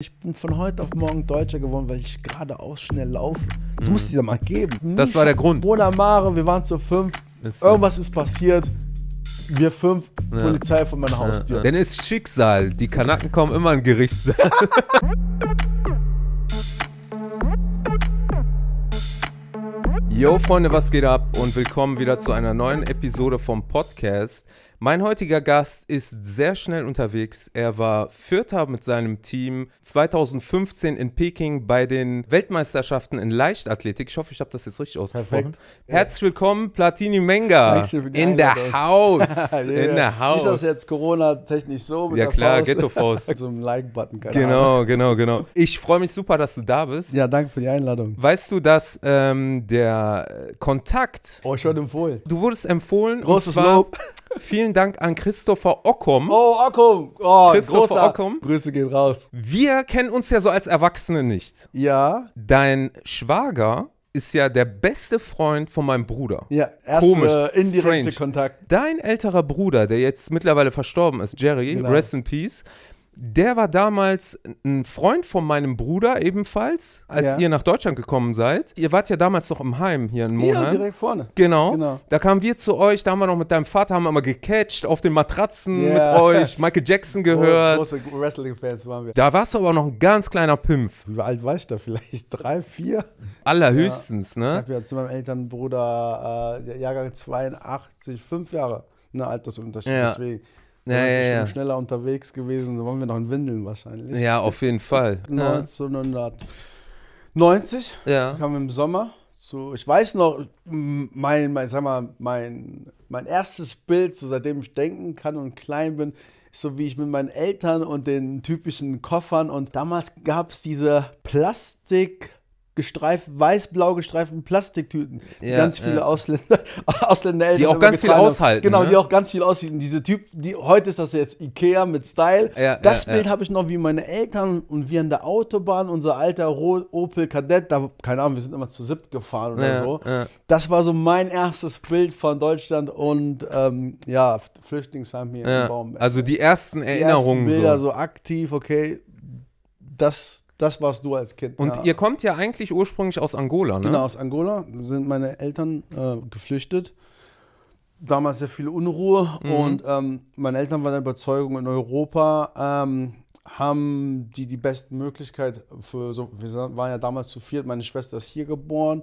Ich bin von heute auf morgen Deutscher geworden, weil ich geradeaus schnell laufe. Das mhm. muss die mal geben. Das war der Grund. Bona Mare, wir waren zu fünf. Ist so. Irgendwas ist passiert. Wir fünf, ja. Polizei von meiner Haustür. Ja, ja. Denn es ist Schicksal. Die Kanaken kommen immer in Gerichtssaal. Yo, Freunde, was geht ab? Und willkommen wieder zu einer neuen Episode vom Podcast. Mein heutiger Gast ist sehr schnell unterwegs. Er war Vierter mit seinem Team 2015 in Peking bei den Weltmeisterschaften in Leichtathletik. Ich hoffe, ich habe das jetzt richtig ausgesprochen. Herzlich willkommen, Platini Menga. In der Haus. In der Haus. Ist das jetzt Corona-technisch so? ja, klar, Ghetto-Faust. so ein Like-Button, Genau, Ahnung. genau, genau. Ich freue mich super, dass du da bist. Ja, danke für die Einladung. Weißt du, dass ähm, der Kontakt. Oh, ich wurde empfohlen. Du wurdest empfohlen. Großes Lob. Vielen Dank an Christopher Ockum. Oh, Ockum. Oh, Christopher großer. Ockum. Grüße gehen raus. Wir kennen uns ja so als Erwachsene nicht. Ja. Dein Schwager ist ja der beste Freund von meinem Bruder. Ja, erst Komisch, äh, indirekte strange. Kontakt. Dein älterer Bruder, der jetzt mittlerweile verstorben ist, Jerry, genau. rest in peace, der war damals ein Freund von meinem Bruder ebenfalls, als ja. ihr nach Deutschland gekommen seid. Ihr wart ja damals noch im Heim hier in Monat. Ja, direkt vorne. Genau. genau. Da kamen wir zu euch, da haben wir noch mit deinem Vater, haben wir mal gecatcht, auf den Matratzen yeah. mit euch, Michael Jackson gehört. Große Wrestling-Fans waren wir. Da warst du aber noch ein ganz kleiner Pimpf. Wie alt war ich da? Vielleicht drei, vier? Allerhöchstens, ja. ne? Ich habe ja zu meinem Elternbruder äh, Jahrgang 82, fünf Jahre, ne, Altersunterschied. Ja. Deswegen ja, ja, ja. schneller unterwegs gewesen. Da waren wir noch in Windeln wahrscheinlich. Ja, auf jeden Fall. 1990 ja. kam im Sommer. So, ich weiß noch, mein, mein, sag mal, mein, mein erstes Bild, so seitdem ich denken kann und klein bin, ist so wie ich mit meinen Eltern und den typischen Koffern und damals gab es diese Plastik gestreift, weiß-blau gestreiften Plastiktüten. Ja, ganz viele ja. Ausländer, Ausländer Die auch ganz viel haben. aushalten. Genau, ne? die auch ganz viel aushalten. Diese Typ, die, heute ist das jetzt Ikea mit Style. Ja, das Bild habe ich noch wie meine Eltern und wir an der Autobahn, unser alter Rot Opel Kadett, da, keine Ahnung, wir sind immer zu siebt gefahren oder so. Das war so mein erstes Bild von Deutschland und ähm, ja, Flüchtlingsheim hier im Baum. Also die ersten Erinnerungen. Die ersten Bilder so. so aktiv, okay, das das warst du als Kind. Und ja. ihr kommt ja eigentlich ursprünglich aus Angola, ne? Genau, aus Angola sind meine Eltern äh, geflüchtet. Damals sehr viel Unruhe mhm. und ähm, meine Eltern waren der Überzeugung, in Europa ähm, haben die die beste Möglichkeit für so, wir waren ja damals zu viert, meine Schwester ist hier geboren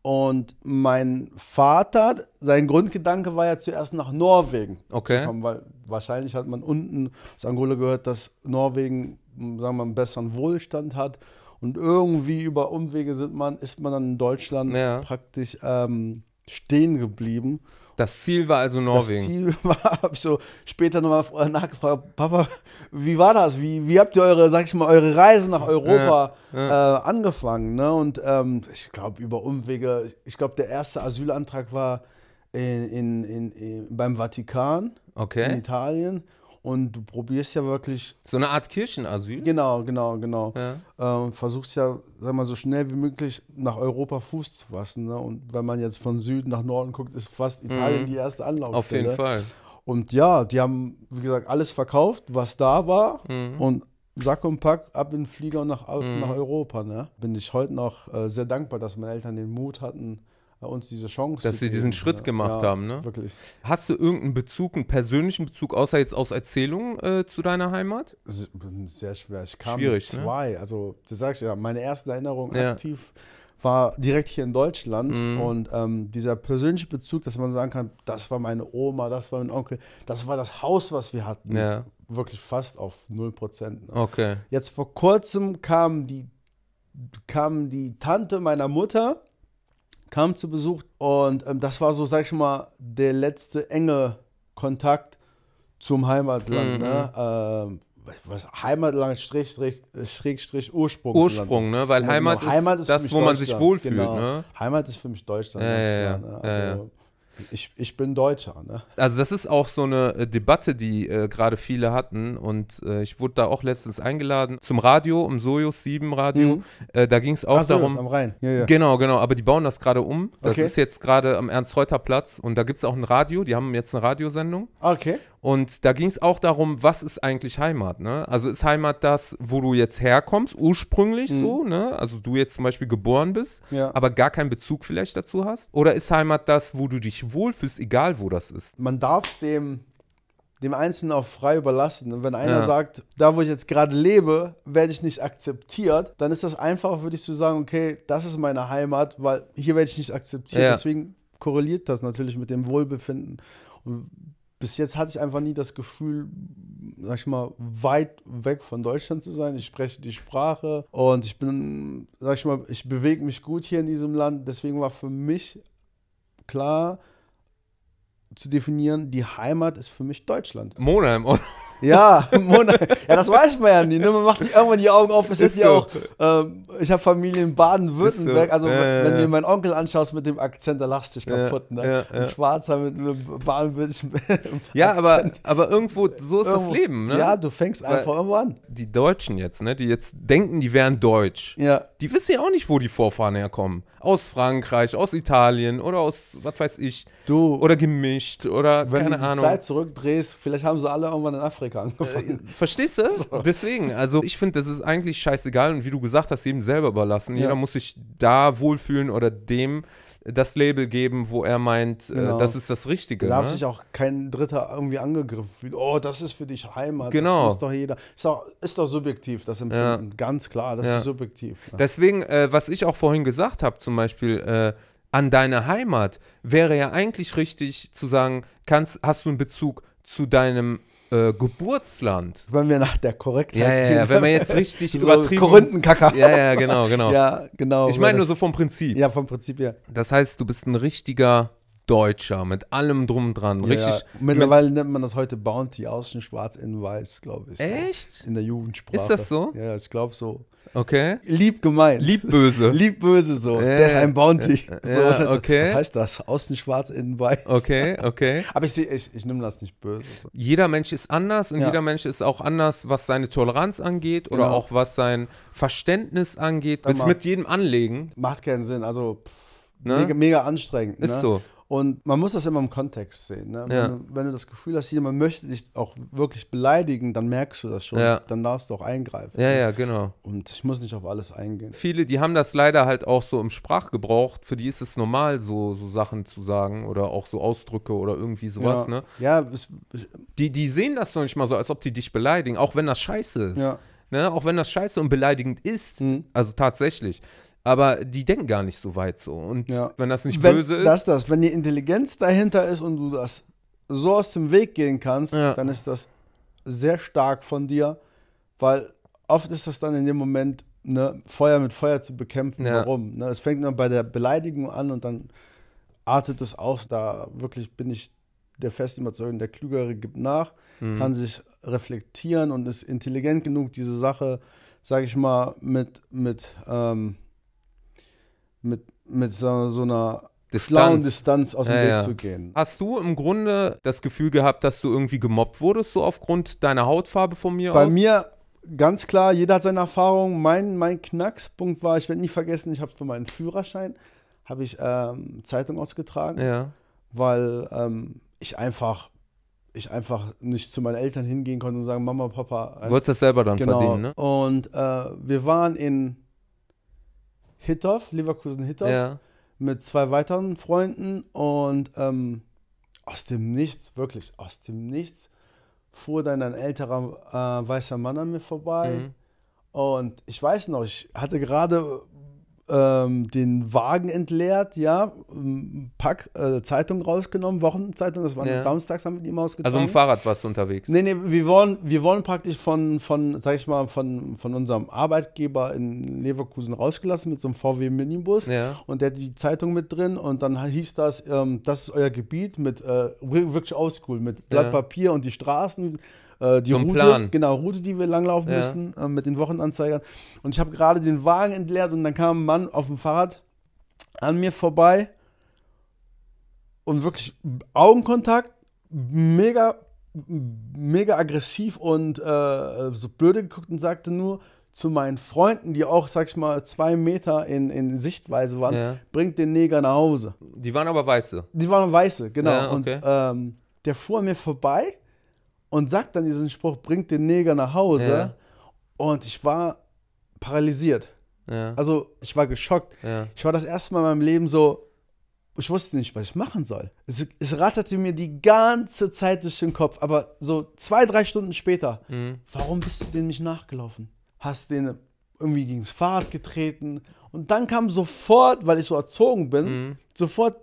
und mein Vater, sein Grundgedanke war ja zuerst nach Norwegen okay. zu kommen, weil wahrscheinlich hat man unten aus Angola gehört, dass Norwegen sagen wir, mal, einen besseren Wohlstand hat. Und irgendwie über Umwege sind man, ist man dann in Deutschland ja. praktisch ähm, stehen geblieben. Das Ziel war also Norwegen. Das Ziel war, habe ich so später nochmal nachgefragt, Papa, wie war das? Wie, wie habt ihr eure, sag ich mal, eure Reise nach Europa ja, ja. Äh, angefangen? Ne? Und ähm, ich glaube, über Umwege, ich glaube, der erste Asylantrag war in, in, in, beim Vatikan okay. in Italien und du probierst ja wirklich. So eine Art Kirchenasyl? Genau, genau, genau. Ja. Ähm, versuchst ja, sag mal, so schnell wie möglich nach Europa Fuß zu fassen. Ne? Und wenn man jetzt von Süden nach Norden guckt, ist fast mhm. Italien mhm. die erste Anlaufstelle. Auf jeden Fall. Und ja, die haben, wie gesagt, alles verkauft, was da war. Mhm. Und Sack und Pack, ab in den Flieger und nach, mhm. nach Europa. Ne? Bin ich heute noch äh, sehr dankbar, dass meine Eltern den Mut hatten, uns diese Chance. Dass sie diesen geben, Schritt gemacht ja, haben, ne? Wirklich. Hast du irgendeinen Bezug, einen persönlichen Bezug, außer jetzt aus Erzählungen äh, zu deiner Heimat? Sehr schwer. Ich kam Schwierig, ne? zwei. Ne? Also, du sagst ja, meine erste Erinnerung ja. aktiv war direkt hier in Deutschland mhm. und ähm, dieser persönliche Bezug, dass man sagen kann, das war meine Oma, das war mein Onkel, das war das Haus, was wir hatten. Ja. Wirklich fast auf 0%. Ne? Okay. Jetzt vor kurzem kam die, kam die Tante meiner Mutter kam zu Besuch und ähm, das war so, sag ich mal, der letzte enge Kontakt zum Heimatland. Ne? Mhm. Ne? Ähm, was, Heimatland Strich, Strich, Schrägstrich Ursprung. Ursprung, ne? Weil Heimat, genau. ist Heimat ist das, wo man sich wohlfühlt. Genau. Ne? Heimat ist für mich Deutschland. Ja, ja, ja. Ne? Also, ich, ich bin Deutscher. Ne? Also das ist auch so eine äh, Debatte, die äh, gerade viele hatten. Und äh, ich wurde da auch letztens eingeladen zum Radio, im Sojus 7 Radio. Mhm. Äh, da ging es auch Ach, darum. Sojus, am Rhein. Ja, ja. Genau, genau. Aber die bauen das gerade um. Das okay. ist jetzt gerade am Ernst-Reuter-Platz. Und da gibt es auch ein Radio. Die haben jetzt eine Radiosendung. Ah, okay. Und da ging es auch darum, was ist eigentlich Heimat? Ne? Also ist Heimat das, wo du jetzt herkommst, ursprünglich mhm. so, ne? also du jetzt zum Beispiel geboren bist, ja. aber gar keinen Bezug vielleicht dazu hast? Oder ist Heimat das, wo du dich wohlfühlst, egal wo das ist? Man darf es dem, dem Einzelnen auch frei überlassen. Und wenn einer ja. sagt, da wo ich jetzt gerade lebe, werde ich nicht akzeptiert, dann ist das einfach, würde ich so sagen, okay, das ist meine Heimat, weil hier werde ich nicht akzeptiert. Ja. Deswegen korreliert das natürlich mit dem Wohlbefinden. Und bis jetzt hatte ich einfach nie das Gefühl, sag ich mal, weit weg von Deutschland zu sein. Ich spreche die Sprache und ich bin, sag ich mal, ich bewege mich gut hier in diesem Land. Deswegen war für mich klar zu definieren, die Heimat ist für mich Deutschland. Monheim, oder? Ja, Monat. Ja, das weiß man ja nie. Ne? Man macht irgendwann die Augen auf. Es ist ja so. auch. Ähm, ich habe Familie in Baden-Württemberg. So. Also, äh, wenn du dir meinen Onkel anschaust mit dem Akzent, da lachst du dich kaputt. Ne? Ein Schwarzer mit einem baden-württembergischen Ja, aber, aber irgendwo, so ist irgendwo, das Leben. Ne? Ja, du fängst Weil einfach irgendwo an. Die Deutschen jetzt, ne? die jetzt denken, die wären deutsch. Ja die wissen ja auch nicht, wo die Vorfahren herkommen. Aus Frankreich, aus Italien oder aus, was weiß ich. Du. Oder gemischt oder keine Ahnung. wenn du die Zeit zurückdrehst, vielleicht haben sie alle irgendwann in Afrika äh, angefangen. Äh, verstehst du? So. Deswegen, also ich finde, das ist eigentlich scheißegal und wie du gesagt hast, jedem selber überlassen. Ja. Jeder muss sich da wohlfühlen oder dem das Label geben, wo er meint, äh, genau. äh, das ist das Richtige. Da darf ne? sich auch kein Dritter irgendwie angegriffen fühlen. Oh, das ist für dich Heimat. Genau. Das muss doch jeder. Ist doch, ist doch subjektiv, das Empfinden. Ja. Ganz klar, das ja. ist subjektiv. Ja. Ne? Deswegen, äh, was ich auch vorhin gesagt habe, zum Beispiel, äh, an deine Heimat wäre ja eigentlich richtig zu sagen, kannst, hast du einen Bezug zu deinem äh, Geburtsland. Wenn wir nach der korrekten. ja, ja, ja, wenn wir jetzt richtig so übertrieben. Korinthenkacker. Ja, ja, genau, genau. Ja, genau. Ich meine nur so vom Prinzip. Ja, vom Prinzip ja. Das heißt, du bist ein richtiger Deutscher mit allem drum und dran, richtig. Ja, mittlerweile mit nennt man das heute Bounty, außen schwarz, innen weiß, glaube ich. Echt? in der Jugendsprache. Ist das so? Ja, ich glaube so. Okay. Lieb gemeint. Lieb böse. Lieb böse so. Yeah. Der ist ein Bounty. Yeah. So, yeah. Das, okay. Was heißt das? Außen schwarz, innen weiß. Okay, okay. Aber ich, ich, ich nehme das nicht böse. So. Jeder Mensch ist anders und ja. jeder Mensch ist auch anders, was seine Toleranz angeht genau. oder auch was sein Verständnis angeht. Bis mit jedem anlegen. Macht keinen Sinn. Also, pff, ne? mega, mega, anstrengend. Ist ne? so. Und man muss das immer im Kontext sehen. Ne? Wenn, ja. du, wenn, du, das Gefühl hast, jemand möchte dich auch wirklich beleidigen, dann merkst du das schon. Ja. Dann darfst du auch eingreifen. Ja, ja, genau. Und ich muss nicht auf alles eingehen. Viele, die haben das leider halt auch so im Sprachgebrauch. Für die ist es normal, so, so Sachen zu sagen oder auch so Ausdrücke oder irgendwie sowas. Ja, ne? ja es, die, die sehen das noch nicht mal so, als ob die dich beleidigen, auch wenn das scheiße ist. Ja. Ne? Auch wenn das scheiße und beleidigend ist. Mhm. Also tatsächlich aber die denken gar nicht so weit so. Und ja. wenn das nicht wenn, böse ist. Das, das, wenn die Intelligenz dahinter ist und du das so aus dem Weg gehen kannst, ja. dann ist das sehr stark von dir, weil oft ist das dann in dem Moment, ne, Feuer mit Feuer zu bekämpfen. Ja. Warum? Ne? Es fängt nur bei der Beleidigung an und dann artet es aus. Da wirklich bin ich der festen Überzeugung, der Klügere gibt nach, mhm. kann sich reflektieren und ist intelligent genug, diese Sache, sage ich mal, mit, mit ähm, mit, mit so, so einer Distanz. schlauen Distanz aus dem ja, Weg ja. zu gehen. Hast du im Grunde das Gefühl gehabt, dass du irgendwie gemobbt wurdest, so aufgrund deiner Hautfarbe von mir Bei aus? mir ganz klar, jeder hat seine Erfahrung. Mein, mein Knackspunkt war, ich werde nie vergessen, ich habe für meinen Führerschein habe ich ähm, Zeitung ausgetragen, ja. weil ähm, ich einfach ich einfach nicht zu meinen Eltern hingehen konnte und sagen, Mama, Papa. Äh, du wolltest das selber dann genau. verdienen, ne? Und äh, wir waren in Hittorf, Leverkusen Hittorf, ja. mit zwei weiteren Freunden und ähm, aus dem Nichts, wirklich aus dem Nichts, fuhr dann ein älterer äh, weißer Mann an mir vorbei. Mhm. Und ich weiß noch, ich hatte gerade ähm, den Wagen entleert, ja, ein ähm, Pack äh, Zeitung rausgenommen, Wochenzeitung, das war ja. samstags, haben wir die immer also ausgetragen. Also im Fahrrad warst du unterwegs? Nee, nee, wir wollen, wir wollen praktisch von, von, sag ich mal, von, von unserem Arbeitgeber in Leverkusen rausgelassen mit so einem VW Minibus ja. und der hat die Zeitung mit drin und dann hieß das, ähm, das ist euer Gebiet mit, äh, wirklich oldschool, mit Blatt ja. Papier und die Straßen äh, die so Route, Plan. genau, Route, die wir langlaufen ja. müssen, äh, mit den Wochenanzeigern. Und ich habe gerade den Wagen entleert und dann kam ein Mann auf dem Fahrrad an mir vorbei und wirklich Augenkontakt, mega, mega aggressiv und äh, so blöde geguckt und sagte nur, zu meinen Freunden, die auch, sag ich mal, zwei Meter in, in Sichtweise waren, ja. bringt den Neger nach Hause. Die waren aber Weiße. Die waren Weiße, genau. Ja, okay. Und ähm, der fuhr an mir vorbei und sagt dann diesen Spruch, bringt den Neger nach Hause. Ja. Und ich war paralysiert. Ja. Also ich war geschockt. Ja. Ich war das erste Mal in meinem Leben so, ich wusste nicht, was ich machen soll. Es, es ratterte mir die ganze Zeit durch den Kopf. Aber so zwei, drei Stunden später, mhm. warum bist du denen nicht nachgelaufen? Hast den irgendwie gegen das Fahrrad getreten? Und dann kam sofort, weil ich so erzogen bin, mhm. sofort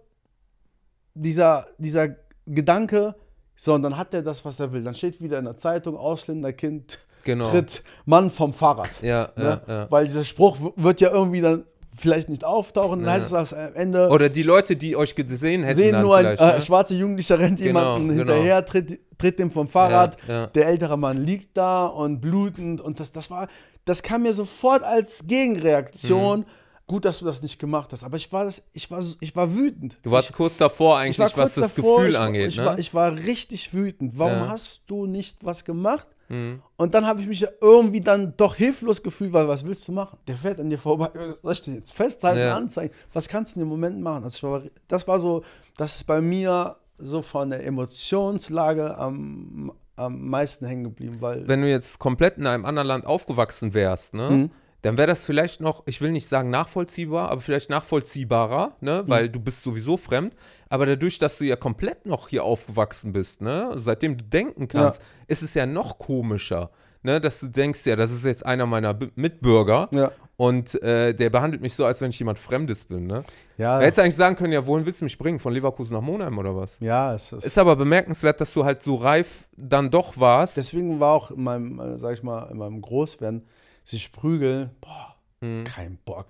dieser, dieser Gedanke, so, und dann hat er das, was er will. Dann steht wieder in der Zeitung, Ausländerkind genau. tritt Mann vom Fahrrad. Ja, ne? ja, ja. Weil dieser Spruch wird ja irgendwie dann vielleicht nicht auftauchen, dann heißt es am Ende. Oder die Leute, die euch gesehen hätten. Sehen nur ein äh, ne? schwarzer Jugendlicher rennt genau, jemanden genau. hinterher, tritt, tritt dem vom Fahrrad, der ältere Mann liegt da und blutend. Und das, das war, das kam mir sofort als Gegenreaktion. Mhm gut, dass du das nicht gemacht hast. Aber ich war, das, ich war, ich war wütend. Du warst ich, kurz davor eigentlich, kurz was das davor, Gefühl ich, angeht. Ich, ne? war, ich war richtig wütend. Warum ja. hast du nicht was gemacht? Mhm. Und dann habe ich mich ja irgendwie dann doch hilflos gefühlt, weil was willst du machen? Der fährt an dir vorbei. Soll ich den jetzt festhalten, ja. anzeigen? Was kannst du in dem Moment machen? Also war, das war so, das ist bei mir so von der Emotionslage am, am meisten hängen geblieben. Weil Wenn du jetzt komplett in einem anderen Land aufgewachsen wärst, ne? Mhm dann wäre das vielleicht noch, ich will nicht sagen nachvollziehbar, aber vielleicht nachvollziehbarer, ne? Mhm. weil du bist sowieso fremd. Aber dadurch, dass du ja komplett noch hier aufgewachsen bist, ne? seitdem du denken kannst, ja. ist es ja noch komischer, ne? dass du denkst, ja, das ist jetzt einer meiner B Mitbürger ja. und äh, der behandelt mich so, als wenn ich jemand Fremdes bin. Ne? Ja. Hättest eigentlich sagen können, ja, wohin willst du mich bringen? Von Leverkusen nach Monheim oder was? Ja, es ist. Ist aber bemerkenswert, dass du halt so reif dann doch warst. Deswegen war auch in meinem, äh, sag ich mal, in meinem Großwerden sich prügeln, boah, mhm. kein Bock.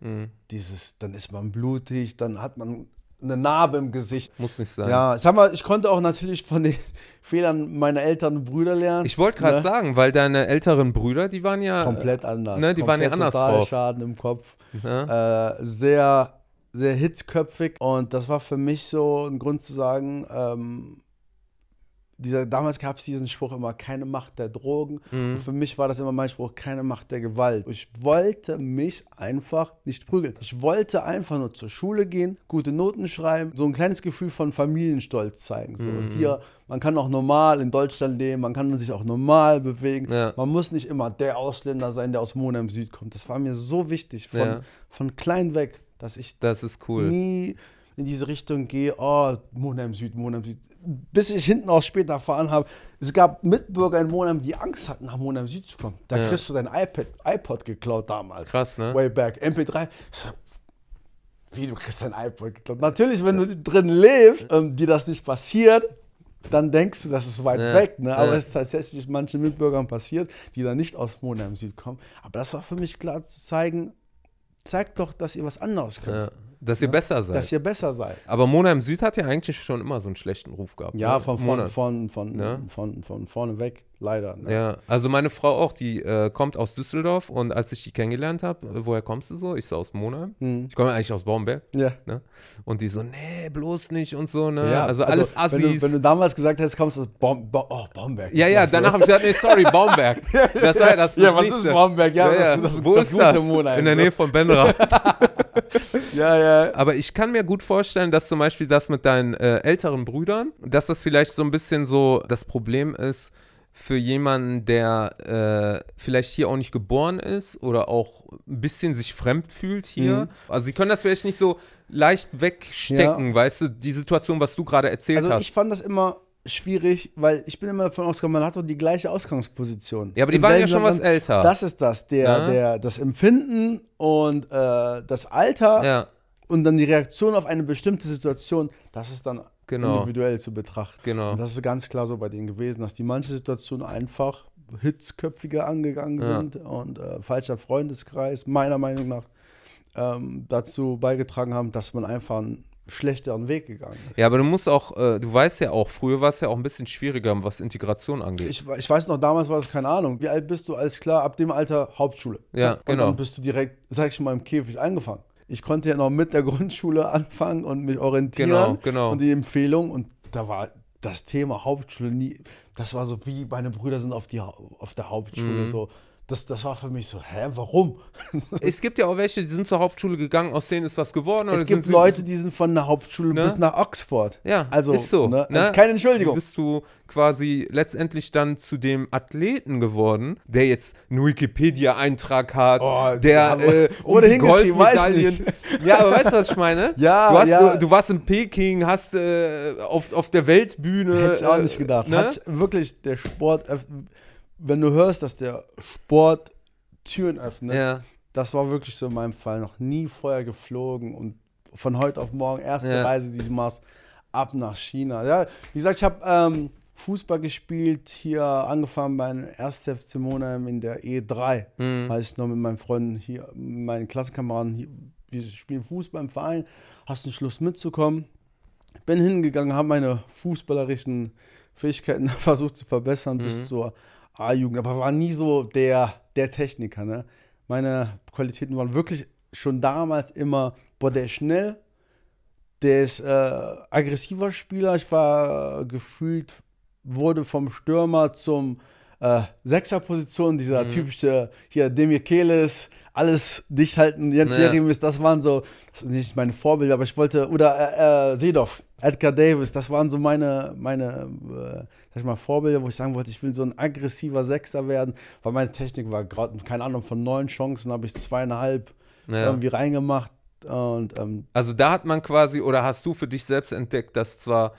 Mhm. Dieses, dann ist man blutig, dann hat man eine Narbe im Gesicht. Muss nicht sein. Ja, sag mal, ich konnte auch natürlich von den Fehlern meiner älteren Brüder lernen. Ich wollte gerade ne? sagen, weil deine älteren Brüder, die waren ja komplett anders. Ne, die komplett waren ja anders total drauf. Schaden im Kopf. Ja. Äh, sehr, sehr hitzköpfig und das war für mich so ein Grund zu sagen. Ähm, dieser, damals gab es diesen Spruch immer, keine Macht der Drogen. Mhm. Und für mich war das immer mein Spruch, keine Macht der Gewalt. Ich wollte mich einfach nicht prügeln. Ich wollte einfach nur zur Schule gehen, gute Noten schreiben, so ein kleines Gefühl von Familienstolz zeigen. So, mhm. hier, man kann auch normal in Deutschland leben, man kann sich auch normal bewegen. Ja. Man muss nicht immer der Ausländer sein, der aus Mona im Süd kommt. Das war mir so wichtig, von, ja. von klein weg, dass ich das ist cool. nie in diese Richtung gehe, oh, Monheim Süd, Monheim Süd. Bis ich hinten auch später erfahren habe, es gab Mitbürger in Monheim, die Angst hatten, nach Monheim Süd zu kommen. Da ja. kriegst du dein iPad, iPod geklaut damals. Krass, ne? Way back. MP3. So, wie, du kriegst dein iPod geklaut? Natürlich, wenn ja. du drin lebst und dir das nicht passiert, dann denkst du, das ist weit ja, weg. Ne? Aber ja. es ist tatsächlich manchen Mitbürgern passiert, die dann nicht aus Monheim Süd kommen. Aber das war für mich klar zu zeigen, zeigt doch, dass ihr was anderes könnt. Ja. Dass ihr besser seid. Dass ihr besser seid. Aber Monheim Süd hat ja eigentlich schon immer so einen schlechten Ruf gehabt. Ja, ne? von, von, von, von, ne? von, von, von vorne weg. Leider. Ne? Ja, also meine Frau auch, die äh, kommt aus Düsseldorf und als ich die kennengelernt habe, äh, woher kommst du so? Ich so aus Monheim. Mhm. Ich komme eigentlich aus Baumberg. Ja. Ne? Und die so, nee, bloß nicht und so, ne? Ja, also, also alles Assis. Wenn du, wenn du, damals gesagt hättest, kommst du aus Baum, ba oh, Baumberg. Ja, ja, danach so. habe ich gesagt, nee, sorry, Baumberg. ja, das war ja das. Ja, was ist Baumberg? Ja, ja, ja. Das, das, das ist gute Monheim. In der ne? Nähe von Benrath. ja, ja. Aber ich kann mir gut vorstellen, dass zum Beispiel das mit deinen äh, älteren Brüdern, dass das vielleicht so ein bisschen so das Problem ist, für jemanden, der äh, vielleicht hier auch nicht geboren ist oder auch ein bisschen sich fremd fühlt hier. Mhm. Also sie können das vielleicht nicht so leicht wegstecken, ja. weißt du, die Situation, was du gerade erzählt also hast. Also ich fand das immer schwierig, weil ich bin immer davon ausgegangen, man hat doch die gleiche Ausgangsposition. Ja, aber die Im waren ja schon was älter. Das ist das, der, ja. der, das Empfinden und äh, das Alter ja. und dann die Reaktion auf eine bestimmte Situation, das ist dann genau. individuell zu betrachten. Genau. Und das ist ganz klar so bei denen gewesen, dass die manche Situationen einfach hitzköpfiger angegangen ja. sind und äh, falscher Freundeskreis meiner Meinung nach ähm, dazu beigetragen haben, dass man einfach einen schlechteren Weg gegangen ist. Ja, aber du musst auch, äh, du weißt ja auch, früher war es ja auch ein bisschen schwieriger, was Integration angeht. Ich, ich weiß noch, damals war es keine Ahnung. Wie alt bist du? Alles klar, ab dem Alter Hauptschule. Ja, und genau. Und dann bist du direkt, sag ich mal, im Käfig eingefangen ich konnte ja noch mit der Grundschule anfangen und mich orientieren. Genau, genau. Und die Empfehlung, und da war das Thema Hauptschule nie, das war so wie meine Brüder sind auf, die, auf der Hauptschule mhm. so das, das war für mich so, hä, warum? es gibt ja auch welche, die sind zur Hauptschule gegangen, aus denen ist was geworden. es gibt Leute, die sind von der Hauptschule ne? bis nach Oxford. Ja, also, ist so. Ne? Das ne? ist keine Entschuldigung. Also bist du quasi letztendlich dann zu dem Athleten geworden, der jetzt einen Wikipedia-Eintrag hat, oh, der äh, um hingeschrieben, weiß Ja, aber weißt du, was ich meine? ja, du, hast, ja. Du, du, warst in Peking, hast äh, auf, auf der Weltbühne. Hätte ich auch nicht äh, gedacht. Ne? Hat's wirklich der Sport äh, wenn du hörst, dass der Sport Türen öffnet, ja. das war wirklich so in meinem Fall. Noch nie vorher geflogen und von heute auf morgen erste ja. Reise, die du machst, ab nach China. Ja, wie gesagt, ich habe ähm, Fußball gespielt, hier angefangen bei einem 1. FC Monheim in der E3. Mhm. Weiß ich noch mit meinen Freunden hier, meinen Klassenkameraden, wir spielen Fußball im Verein, hast einen Schluss mitzukommen. Bin hingegangen, habe meine fußballerischen Fähigkeiten versucht zu verbessern mhm. bis zur A-Jugend, aber war nie so der, der Techniker. Ne? Meine Qualitäten waren wirklich schon damals immer, boah, der ist schnell, der ist äh, aggressiver Spieler. Ich war äh, gefühlt, wurde vom Stürmer zum äh, Sechser-Position, dieser mhm. typische hier Demir Keles, alles dicht halten, Jens naja. Jeremis, das waren so, das sind nicht meine Vorbilder, aber ich wollte, oder äh, äh Seedorf, Edgar Davis, das waren so meine, meine äh, mal, Vorbilder, wo ich sagen wollte, ich will so ein aggressiver Sechser werden, weil meine Technik war gerade, keine Ahnung, von neun Chancen habe ich zweieinhalb naja. irgendwie reingemacht. Und, ähm, also da hat man quasi, oder hast du für dich selbst entdeckt, dass zwar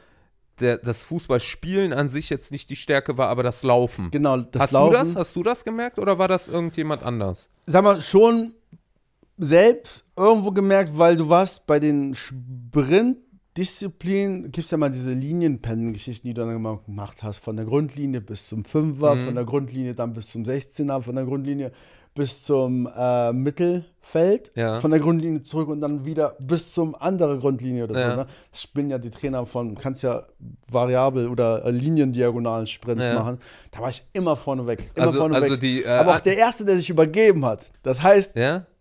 der, das Fußballspielen an sich jetzt nicht die Stärke war, aber das Laufen. Genau, das hast Laufen. Du das, hast du das gemerkt oder war das irgendjemand anders? Sag mal, schon selbst irgendwo gemerkt, weil du warst bei den Sprint Disziplin gibt es ja mal diese Linienpennen-Geschichten, die du dann gemacht hast, von der Grundlinie bis zum Fünfer, mhm. von der Grundlinie dann bis zum 16er, von der Grundlinie bis zum äh, Mittelfeld, ja. von der Grundlinie zurück und dann wieder bis zum anderen Grundlinie oder ja. so. Ne? Spinnen ja die Trainer von, kannst ja variabel oder äh, liniendiagonalen Sprints ja. machen. Da war ich immer vorne weg. Immer also, vorne also weg. Die, äh, Aber auch der Erste, der sich übergeben hat. Das heißt,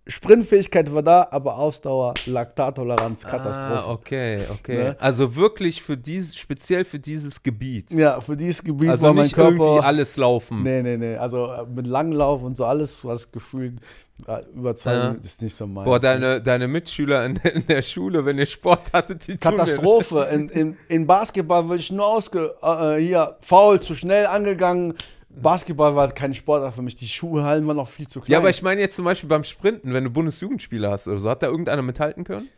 Sprintfähigkeit war da, aber Ausdauer, Laktattoleranz, ah, Katastrophe. Ah, okay, okay. Ne? Also wirklich für dieses, speziell für dieses Gebiet. Ja, für dieses Gebiet also war mein Körper. Irgendwie alles laufen. Nee, nee, nee. Also äh, mit Langlauf und so alles, was gefühlt äh, über zwei ja. Minuten ist nicht so meins. Boah, deine, ne? deine Mitschüler in, in, der Schule, wenn ihr Sport hattet, die Katastrophe. In, in, in, Basketball würde ich nur ausge, äh, äh, hier faul, zu schnell angegangen, Basketball war halt kein Sportart für mich. Die Schuhhallen waren noch viel zu klein. Ja, aber ich meine jetzt zum Beispiel beim Sprinten, wenn du Bundesjugendspiele hast oder so, hat da irgendeiner mithalten können?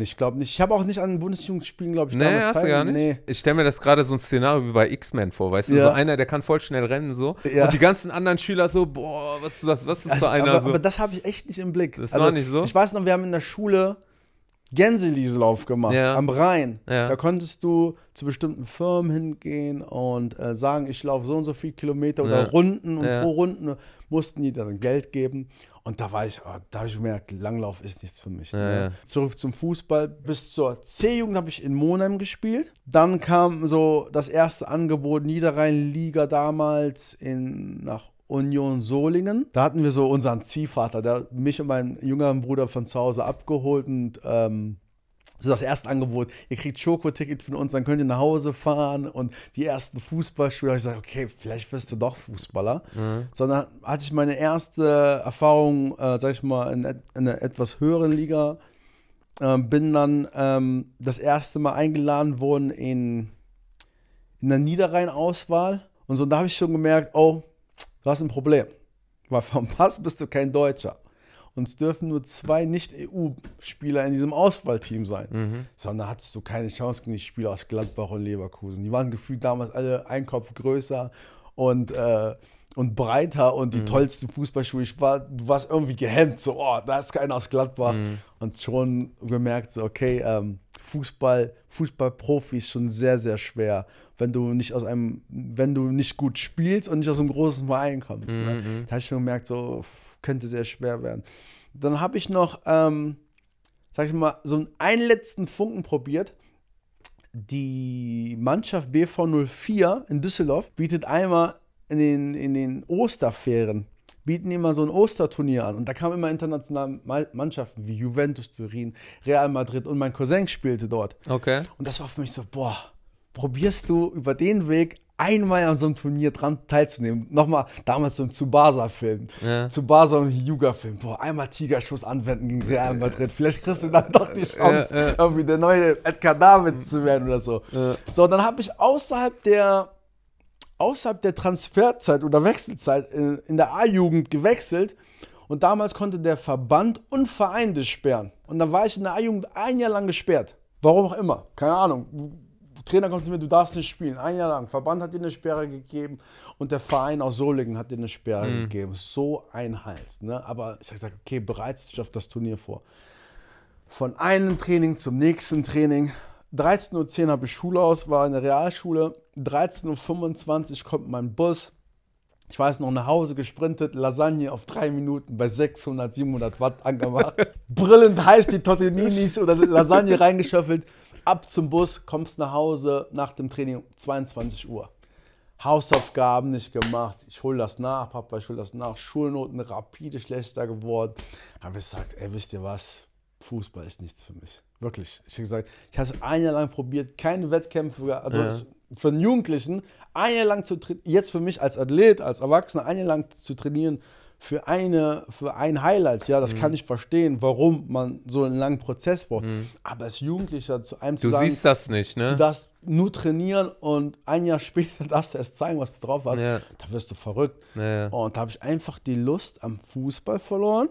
Ich glaube nicht. Ich habe auch nicht an Bundesjugendspielen, glaube ich, nee, damals hast du gar nicht. Nee. Ich stelle mir das gerade so ein Szenario wie bei X-Men vor, weißt du? Ja. So einer, der kann voll schnell rennen so. Ja. Und die ganzen anderen Schüler so, boah, was, was, was ist also, für einer aber, so? Aber das habe ich echt nicht im Blick. Das also, war nicht so? Ich weiß noch, wir haben in der Schule Gänselieselauf gemacht ja. am Rhein. Ja. Da konntest du zu bestimmten Firmen hingehen und äh, sagen, ich laufe so und so viele Kilometer oder ja. Runden und pro Runden mussten die dann Geld geben. Und da war ich, oh, da habe ich gemerkt, Langlauf ist nichts für mich. Ne? Zurück zum Fußball. Bis zur C-Jugend habe ich in Monheim gespielt. Dann kam so das erste Angebot Niederrhein-Liga damals in, nach Union Solingen. Da hatten wir so unseren Ziehvater, der mich und meinen jüngeren Bruder von zu Hause abgeholt und ähm, so das erste Angebot, ihr kriegt Schokoticket von uns, dann könnt ihr nach Hause fahren und die ersten Fußballspiele. Ich sage, okay, vielleicht wirst du doch Fußballer. Mhm. Sondern hatte ich meine erste Erfahrung, äh, sag ich mal, in, in einer etwas höheren Liga. Äh, bin dann ähm, das erste Mal eingeladen worden in, in der Niederrhein-Auswahl. Und so, und da habe ich schon gemerkt, oh, Du hast ein Problem, weil vom Pass bist du kein Deutscher. Und es dürfen nur zwei Nicht-EU-Spieler in diesem Auswahlteam sein. Mhm. Sondern hattest du keine Chance gegen die Spieler aus Gladbach und Leverkusen. Die waren gefühlt damals alle ein Kopf größer und, äh, und breiter und die mhm. tollsten Fußballschuhe. Ich war, du warst irgendwie gehemmt, so, oh, da ist keiner aus Gladbach. Mhm. Und schon gemerkt, so, okay, ähm, Fußball, Fußballprofis schon sehr, sehr schwer, wenn du nicht aus einem, wenn du nicht gut spielst und nicht aus einem großen Verein kommst. Ne? Mhm. Ne? Da habe ich schon gemerkt, so könnte sehr schwer werden. Dann habe ich noch, ähm, sag ich mal, so einen letzten Funken probiert. Die Mannschaft BV04 in Düsseldorf bietet einmal in den, in den Osterferien bieten immer so ein Osterturnier an. Und da kamen immer internationale Mannschaften wie Juventus Turin, Real Madrid und mein Cousin spielte dort. Okay. Und das war für mich so, boah, probierst du über den Weg einmal an so einem Turnier dran teilzunehmen. Nochmal damals so ein Tsubasa-Film. Ja. Tsubasa und yuga film Boah, einmal Tigerschuss anwenden gegen Real Madrid. Vielleicht kriegst du dann doch die Chance, ja, ja. irgendwie der neue Edgar Davids zu werden oder so. So, dann habe ich außerhalb der außerhalb der Transferzeit oder Wechselzeit äh, in der A-Jugend gewechselt und damals konnte der Verband und Verein dich sperren. Und dann war ich in der A-Jugend ein Jahr lang gesperrt. Warum auch immer, keine Ahnung. Trainer kommt zu mir, du darfst nicht spielen, ein Jahr lang. Verband hat dir eine Sperre gegeben und der Verein aus Solingen hat dir eine Sperre mhm. gegeben. So ein Hals. Ne? Aber ich habe gesagt, okay, bereite dich auf das Turnier vor. Von einem Training zum nächsten Training 13.10 Uhr habe ich Schule aus, war in der Realschule. 13.25 Uhr kommt mein Bus. Ich weiß noch, nach Hause gesprintet, Lasagne auf drei Minuten bei 600, 700 Watt angemacht. Brillend heiß die Tortellinis oder Lasagne reingeschöffelt. Ab zum Bus, kommst nach Hause nach dem Training 22 Uhr. Hausaufgaben nicht gemacht. Ich hole das nach, Papa, ich hole das nach. Schulnoten rapide schlechter geworden. Habe ich gesagt, ey, wisst ihr was? Fußball ist nichts für mich. Wirklich. Ich habe gesagt, ich habe es ein Jahr lang probiert, keine Wettkämpfe, also ja. für einen Jugendlichen, ein Jahr lang zu trainieren, jetzt für mich als Athlet, als Erwachsener, ein Jahr lang zu trainieren für, eine, für ein Highlight, ja, das mhm. kann ich verstehen, warum man so einen langen Prozess braucht. Mhm. Aber als Jugendlicher zu einem zu du siehst das nicht, ne? Du darfst nur trainieren und ein Jahr später darfst du erst zeigen, was du drauf hast, ja. da wirst du verrückt. Ja. Und da habe ich einfach die Lust am Fußball verloren.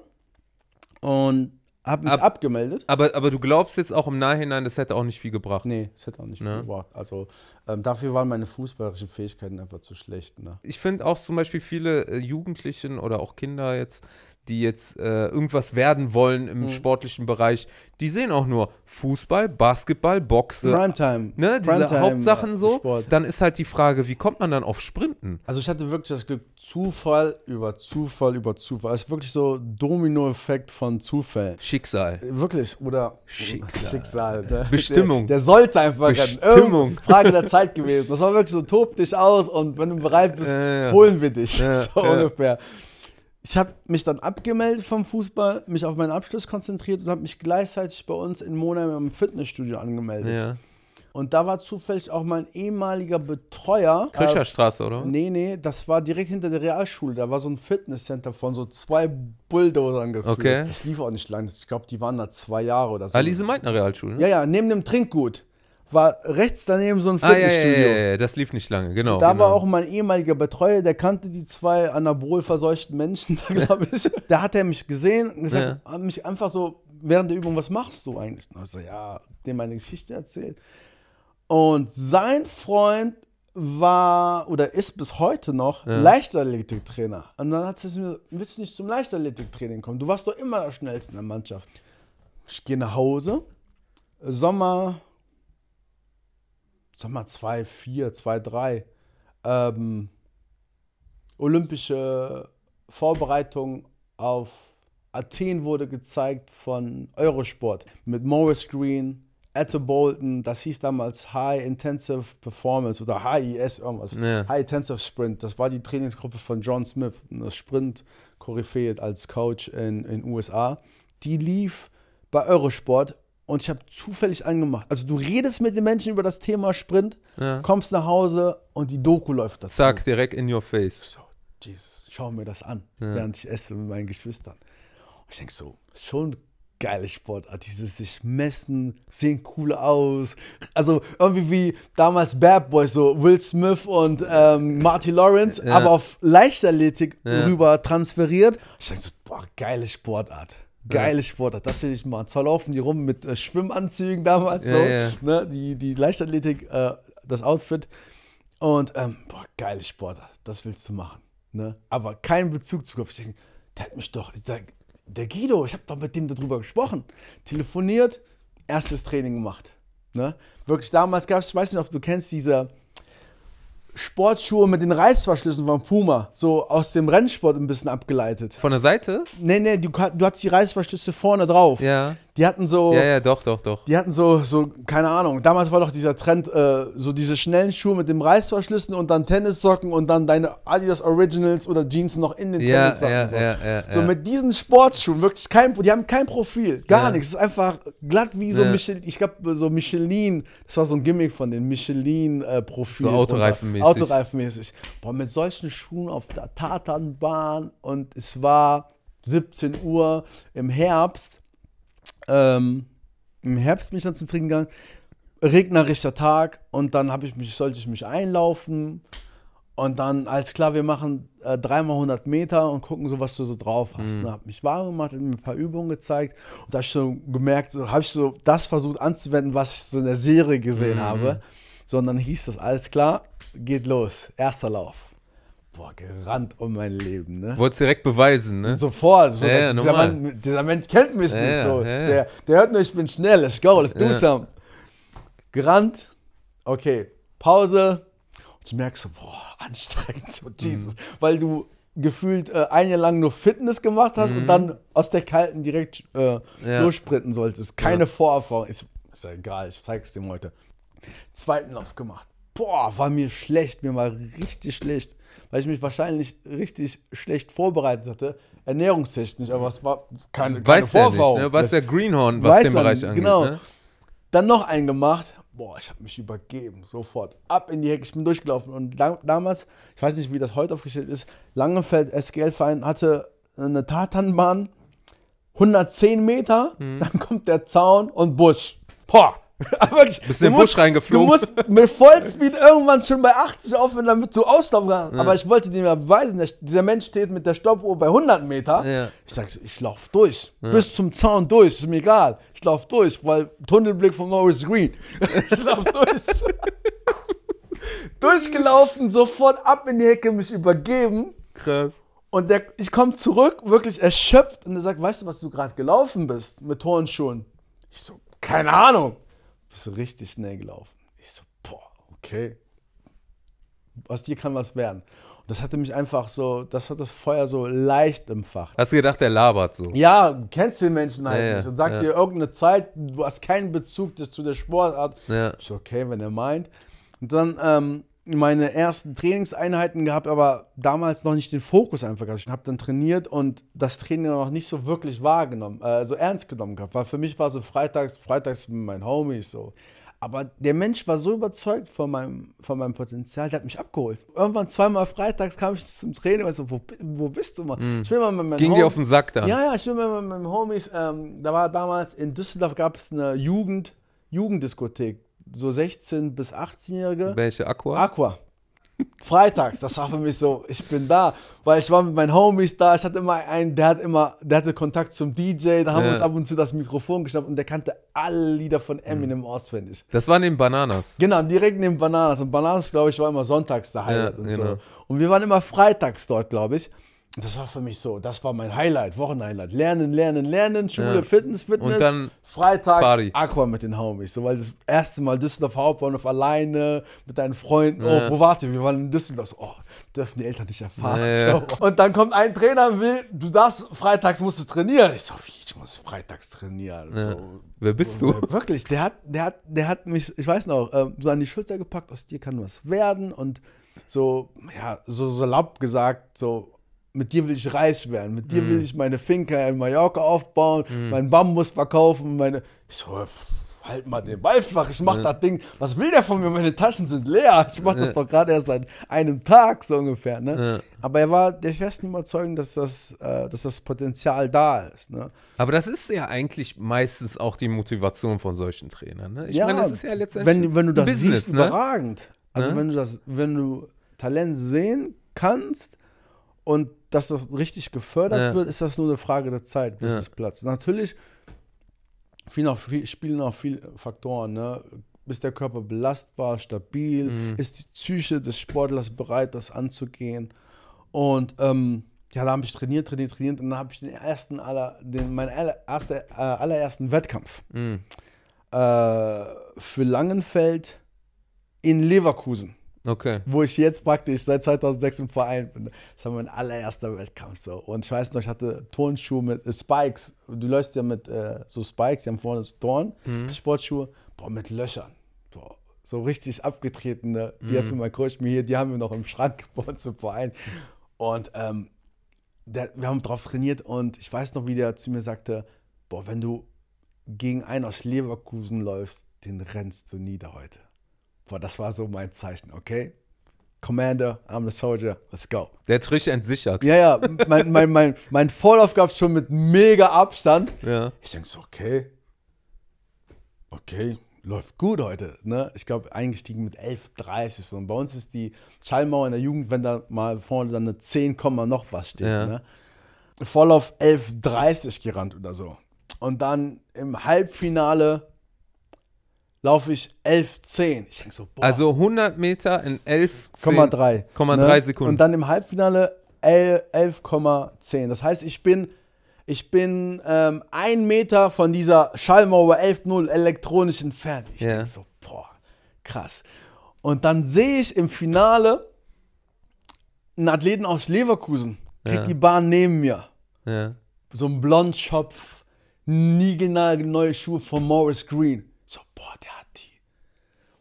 Und hab mich Ab, abgemeldet. Aber, aber du glaubst jetzt auch im Nachhinein, das hätte auch nicht viel gebracht. Nee, das hätte auch nicht ne? viel gebracht. Also ähm, dafür waren meine fußballerischen Fähigkeiten einfach zu schlecht. Ne? Ich finde auch zum Beispiel viele äh, Jugendlichen oder auch Kinder jetzt die jetzt äh, irgendwas werden wollen im mhm. sportlichen Bereich, die sehen auch nur Fußball, Basketball, Boxen. Primetime. Ne, diese Primetime Hauptsachen so. Sport. Dann ist halt die Frage, wie kommt man dann auf Sprinten? Also ich hatte wirklich das Glück, Zufall über Zufall über Zufall. Es also ist wirklich so Dominoeffekt von Zufall. Schicksal. Wirklich, oder Schicksal. Schicksal ne? Bestimmung. Der, der, sollte einfach Bestimmung. Frage der Zeit gewesen. Das war wirklich so, tob dich aus und wenn du bereit bist, äh, holen wir dich. Äh, so ungefähr ich habe mich dann abgemeldet vom Fußball, mich auf meinen Abschluss konzentriert und habe mich gleichzeitig bei uns in Monheim im Fitnessstudio angemeldet. Ja. Und da war zufällig auch mein ehemaliger Betreuer. Kircherstraße, äh, oder? Nee, nee, das war direkt hinter der Realschule. Da war so ein Fitnesscenter von so zwei Bulldozern geführt. Okay. Das lief auch nicht lange. Ich glaube, die waren da zwei Jahre oder so. Alise Meitner Realschule? Ne? Ja, ja, neben dem Trinkgut war rechts daneben so ein ah, Fitnessstudio. Ah, ja, ja, ja, das lief nicht lange, genau. da genau. war auch mein ehemaliger Betreuer, der kannte die zwei anabolverseuchten Menschen, da glaube ich. da hat er mich gesehen und gesagt, ja. mich einfach so während der Übung, was machst du eigentlich? Und ich so, ja, dem meine Geschichte erzählt. Und sein Freund war oder ist bis heute noch ja. Leichtathletiktrainer. Und dann hat sie mir willst du nicht zum Leichtathletiktraining kommen? Du warst doch immer der Schnellste in der Mannschaft. Ich gehe nach Hause, Sommer sag mal, 2004, 2003 ähm, olympische Vorbereitung auf Athen wurde gezeigt von Eurosport mit Morris Green, Etta Bolton, das hieß damals High Intensive Performance oder HIS irgendwas, ja. High Intensive Sprint. Das war die Trainingsgruppe von John Smith, eine Sprint-Koryphäe als Coach in den USA. Die lief bei Eurosport und ich habe zufällig angemacht. Also du redest mit den Menschen über das Thema Sprint, ja. kommst nach Hause und die Doku läuft dazu. Zack, direkt in your face. So, Jesus, schau mir das an, ja. während ich esse mit meinen Geschwistern. Und ich denke so, schon geile Sportart, ah, dieses sich messen, sehen cool aus. Also irgendwie wie damals Bad Boys, so Will Smith und ähm, Marty Lawrence, ja. aber auf Leichtathletik rüber transferiert. Ich denke so, boah, geile Sportart. Geile Sportart, das will ich machen. Zwar laufen die rum mit äh, Schwimmanzügen damals, ja, so, ja. Ne? die, die Leichtathletik, äh, das Outfit. Und ähm, boah, geile Sportart, das willst du machen. Ne? Aber keinen Bezug zu Kopf. Ich denke, der hat mich doch, der, der Guido, ich habe doch mit dem darüber gesprochen. Telefoniert, erstes Training gemacht. Ne? Wirklich, damals gab es, ich weiß nicht, ob du kennst, dieser. Sportschuhe mit den Reißverschlüssen von Puma, so aus dem Rennsport ein bisschen abgeleitet. Von der Seite? Nee, nee, du, du hast die Reißverschlüsse vorne drauf. Ja. Die hatten so. Ja, ja, doch, doch, doch. Die hatten so, so keine Ahnung. Damals war doch dieser Trend, äh, so diese schnellen Schuhe mit dem Reißverschlüssen und dann Tennissocken und dann deine Adidas Originals oder Jeans noch in den ja, Tennissocken. Ja, so. Ja, ja, so mit diesen Sportschuhen, wirklich kein, die haben kein Profil, gar nichts. Es ist einfach glatt wie so Michelin, ich glaube, so Michelin, das war so ein Gimmick von den Michelin-Profilen. Äh, so autoreifenmäßig. Autoreifenmäßig. Boah, mit solchen Schuhen auf der Tatanbahn und es war 17 Uhr im Herbst ähm, Im Herbst bin ich dann zum Trinken gegangen. Regnerischer Tag und dann ich mich, sollte ich mich einlaufen. Und dann, alles klar, wir machen äh, dreimal äh, 100 Meter und gucken so, was du so drauf hast. Mhm. Ne? Hab mich warm gemacht, hat mir ein paar Übungen gezeigt. Und da habe ich so gemerkt, so, habe ich so das versucht anzuwenden, was ich so in der Serie gesehen mhm. habe. Sondern hieß das, alles klar, geht los, erster Lauf boah, gerannt um mein Leben, ne? Wollt's direkt beweisen, ne? Sofort. So, ja, dieser, Mann, dieser, Mensch kennt mich ja, nicht so. Ja, der, der hört nur, ich bin schnell, let's go, let's do some. Gerannt, okay, Pause. Und du merkst so, boah, anstrengend, so mhm. Jesus. Mhm. Weil du gefühlt äh, ein Jahr lang nur Fitness gemacht hast mhm. und dann aus der Kalten direkt äh, lossprinten solltest. Keine Vorerfahrung. Ist, ist ja egal, ich zeig's dem heute. Zweiten Lauf gemacht. Boah, war mir schlecht, mir war richtig schlecht weil ich mich wahrscheinlich richtig schlecht vorbereitet hatte. Ernährungstechnisch, aber es war keine, keine weiß Vorfau. nicht, ne? Was der Greenhorn, was weiß den Bereich dann, angeht. Genau. Ne? Dann noch einen gemacht. Boah, ich habe mich übergeben, sofort. Ab in die Hecke, ich bin durchgelaufen. Und lang, damals, ich weiß nicht, wie das heute aufgestellt ist, Langenfeld SGL-Verein hatte eine Tatanbahn, 110 Meter, mhm. dann kommt der Zaun und Busch. Boah, Aber ich, Bist in den Busch reingeflogen. Du musst mit Vollspeed irgendwann schon bei 80 aufhören, damit du auslaufen kannst. Ja. Aber ich wollte dir ja beweisen, dass dieser Mensch steht mit der Stoppuhr bei 100 Meter. Ja. Ich sage, ich lauf durch. Bis zum Zaun durch, ist mir egal. Ich lauf durch, weil Tunnelblick von Maurice Green. Ich lauf durch. Durchgelaufen, sofort ab in die Hecke, mich übergeben. Krass. Und der, ich komme zurück, wirklich erschöpft. Und er sagt, weißt du, was du gerade gelaufen bist mit Turnschuhen? Ich so, keine Ahnung. Ist richtig schnell gelaufen. Ich so, boah, okay. Aus dir kann was werden. Und das hatte mich einfach so, das hat das Feuer so leicht im Fach. Hast du gedacht, der labert so? Ja, kennst den Menschen halt ja, nicht und sagt ja. dir irgendeine Zeit, du hast keinen Bezug zu der Sportart. Ja. Ich so, okay, wenn er meint. Und dann ähm, meine ersten Trainingseinheiten gehabt, aber damals noch nicht den Fokus einfach gehabt. Ich habe dann trainiert und das Training noch nicht so wirklich wahrgenommen, äh, so ernst genommen gehabt, weil für mich war so freitags, freitags mit meinen Homies so. Aber der Mensch war so überzeugt von meinem, von meinem Potenzial, der hat mich abgeholt. Irgendwann zweimal freitags kam ich zum Training und so, wo, wo bist du mal? Mhm. Ich will mal mit meinem Ging Homies, dir auf den Sack dann? Ja, ja, ich will mal mit meinen Homies, ähm, da war damals in Düsseldorf gab es eine Jugend, Jugenddiskothek so 16- bis 18-Jährige. Welche? Aqua? Aqua. Freitags, das war für mich so, ich bin da, weil ich war mit meinen Homies da, ich hatte immer einen, der hat immer, der hatte Kontakt zum DJ, da haben ja. wir uns ab und zu das Mikrofon geschnappt und der kannte alle Lieder von hm. Eminem mhm. auswendig. Das war neben Bananas. Genau, direkt neben Bananas und Bananas, glaube ich, war immer sonntags da ja, und genau. so. Und wir waren immer freitags dort, glaube ich. Das war für mich so, das war mein Highlight, Wochenhighlight. Lernen, lernen, lernen, Schule, ja. Fitness, Fitness. Und dann Freitag Party. Aqua mit den Homies. So, weil das erste Mal Düsseldorf Hauptbahnhof alleine mit deinen Freunden. Ja. Oh, wo warte, wir waren in Düsseldorf. So, oh, dürfen die Eltern nicht erfahren. Ja. So. Und dann kommt ein Trainer und will, du das freitags musst du trainieren. Ich so, wie, ich muss freitags trainieren. So. Wer bist oh, du? Wirklich, der hat, der, hat, der hat mich, ich weiß noch, ähm, so an die Schulter gepackt, aus dir kann was werden. Und so, ja, so salopp gesagt, so, mit dir will ich reich werden, mit dir mm. will mhm. ich meine Finca in Mallorca aufbauen, mhm. mein meinen muss verkaufen, meine. Ich so, halt mal den Ball flach, ich mach ja. das Ding. Was will der von mir? Meine Taschen sind leer. Ich mach ja. das doch gerade erst seit einem Tag, so ungefähr. Ne? Ja. Aber er war der festen Überzeugung, dass das, äh, dass das Potenzial da ist. Ne? Aber das ist ja eigentlich meistens auch die Motivation von solchen Trainern. Ne? Ich ja, meine, das ist ja letztendlich. Wenn, wenn du das Business, siehst, ne? überragend. Also wenn du das, wenn du Talent sehen kannst und dass das richtig gefördert ja. wird, ist das nur eine Frage der Zeit, bis ja. es platzt. Natürlich viel auch, viel, spielen auch viele Faktoren. Ne? Ist der Körper belastbar, stabil? Mhm. Ist die Psyche des Sportlers bereit, das anzugehen? Und ähm, ja, da habe ich trainiert, trainiert, trainiert und dann habe ich den ersten aller, den, meinen aller, erste, äh, allerersten Wettkampf mhm. äh, für Langenfeld in Leverkusen. Okay. Wo ich jetzt praktisch seit 2006 im Verein bin. Das war mein allererster Wettkampf so. Und ich weiß noch, ich hatte Turnschuhe mit äh, Spikes. Du läufst ja mit äh, so Spikes, die haben vorne das Dorn, mhm. Sportschuhe, boah, mit Löchern. Boah. So richtig abgetretene. Die mhm. hatte mein Coach mir hier, die haben wir noch im Schrank gebaut zum Verein. Und ähm, der, wir haben drauf trainiert und ich weiß noch, wie der zu mir sagte, boah, wenn du gegen einen aus Leverkusen läufst, den rennst du nieder heute. Boah, das war so mein Zeichen, okay? Commander, I'm the Soldier, let's go. Der ist richtig entsichert. Ja, ja, mein, mein, mein, mein Vorlauf gab es schon mit mega Abstand. Ja. Ich denke so, okay, okay, läuft gut heute. Ne? Ich glaube, eingestiegen mit 11,30. So. Und bei uns ist die Schallmauer in der Jugend, wenn da mal vorne dann eine 10, noch was steht. Ja. Ne? Vorlauf 11,30 gerannt oder so. Und dann im Halbfinale laufe ich 11,10. Ich denke so, boah. Also 100 Meter in 11,3 ne? Sekunden. Und dann im Halbfinale 11,10. Das heißt, ich bin, ich bin ähm, ein Meter von dieser Schallmauer 11,0 elektronisch entfernt. Ich ja. denke so, boah, krass. Und dann sehe ich im Finale einen Athleten aus Leverkusen, kriegt ja. die Bahn neben mir. Ja. So ein Blondschopf, neue Schuhe von Morris Green boah, der hat die.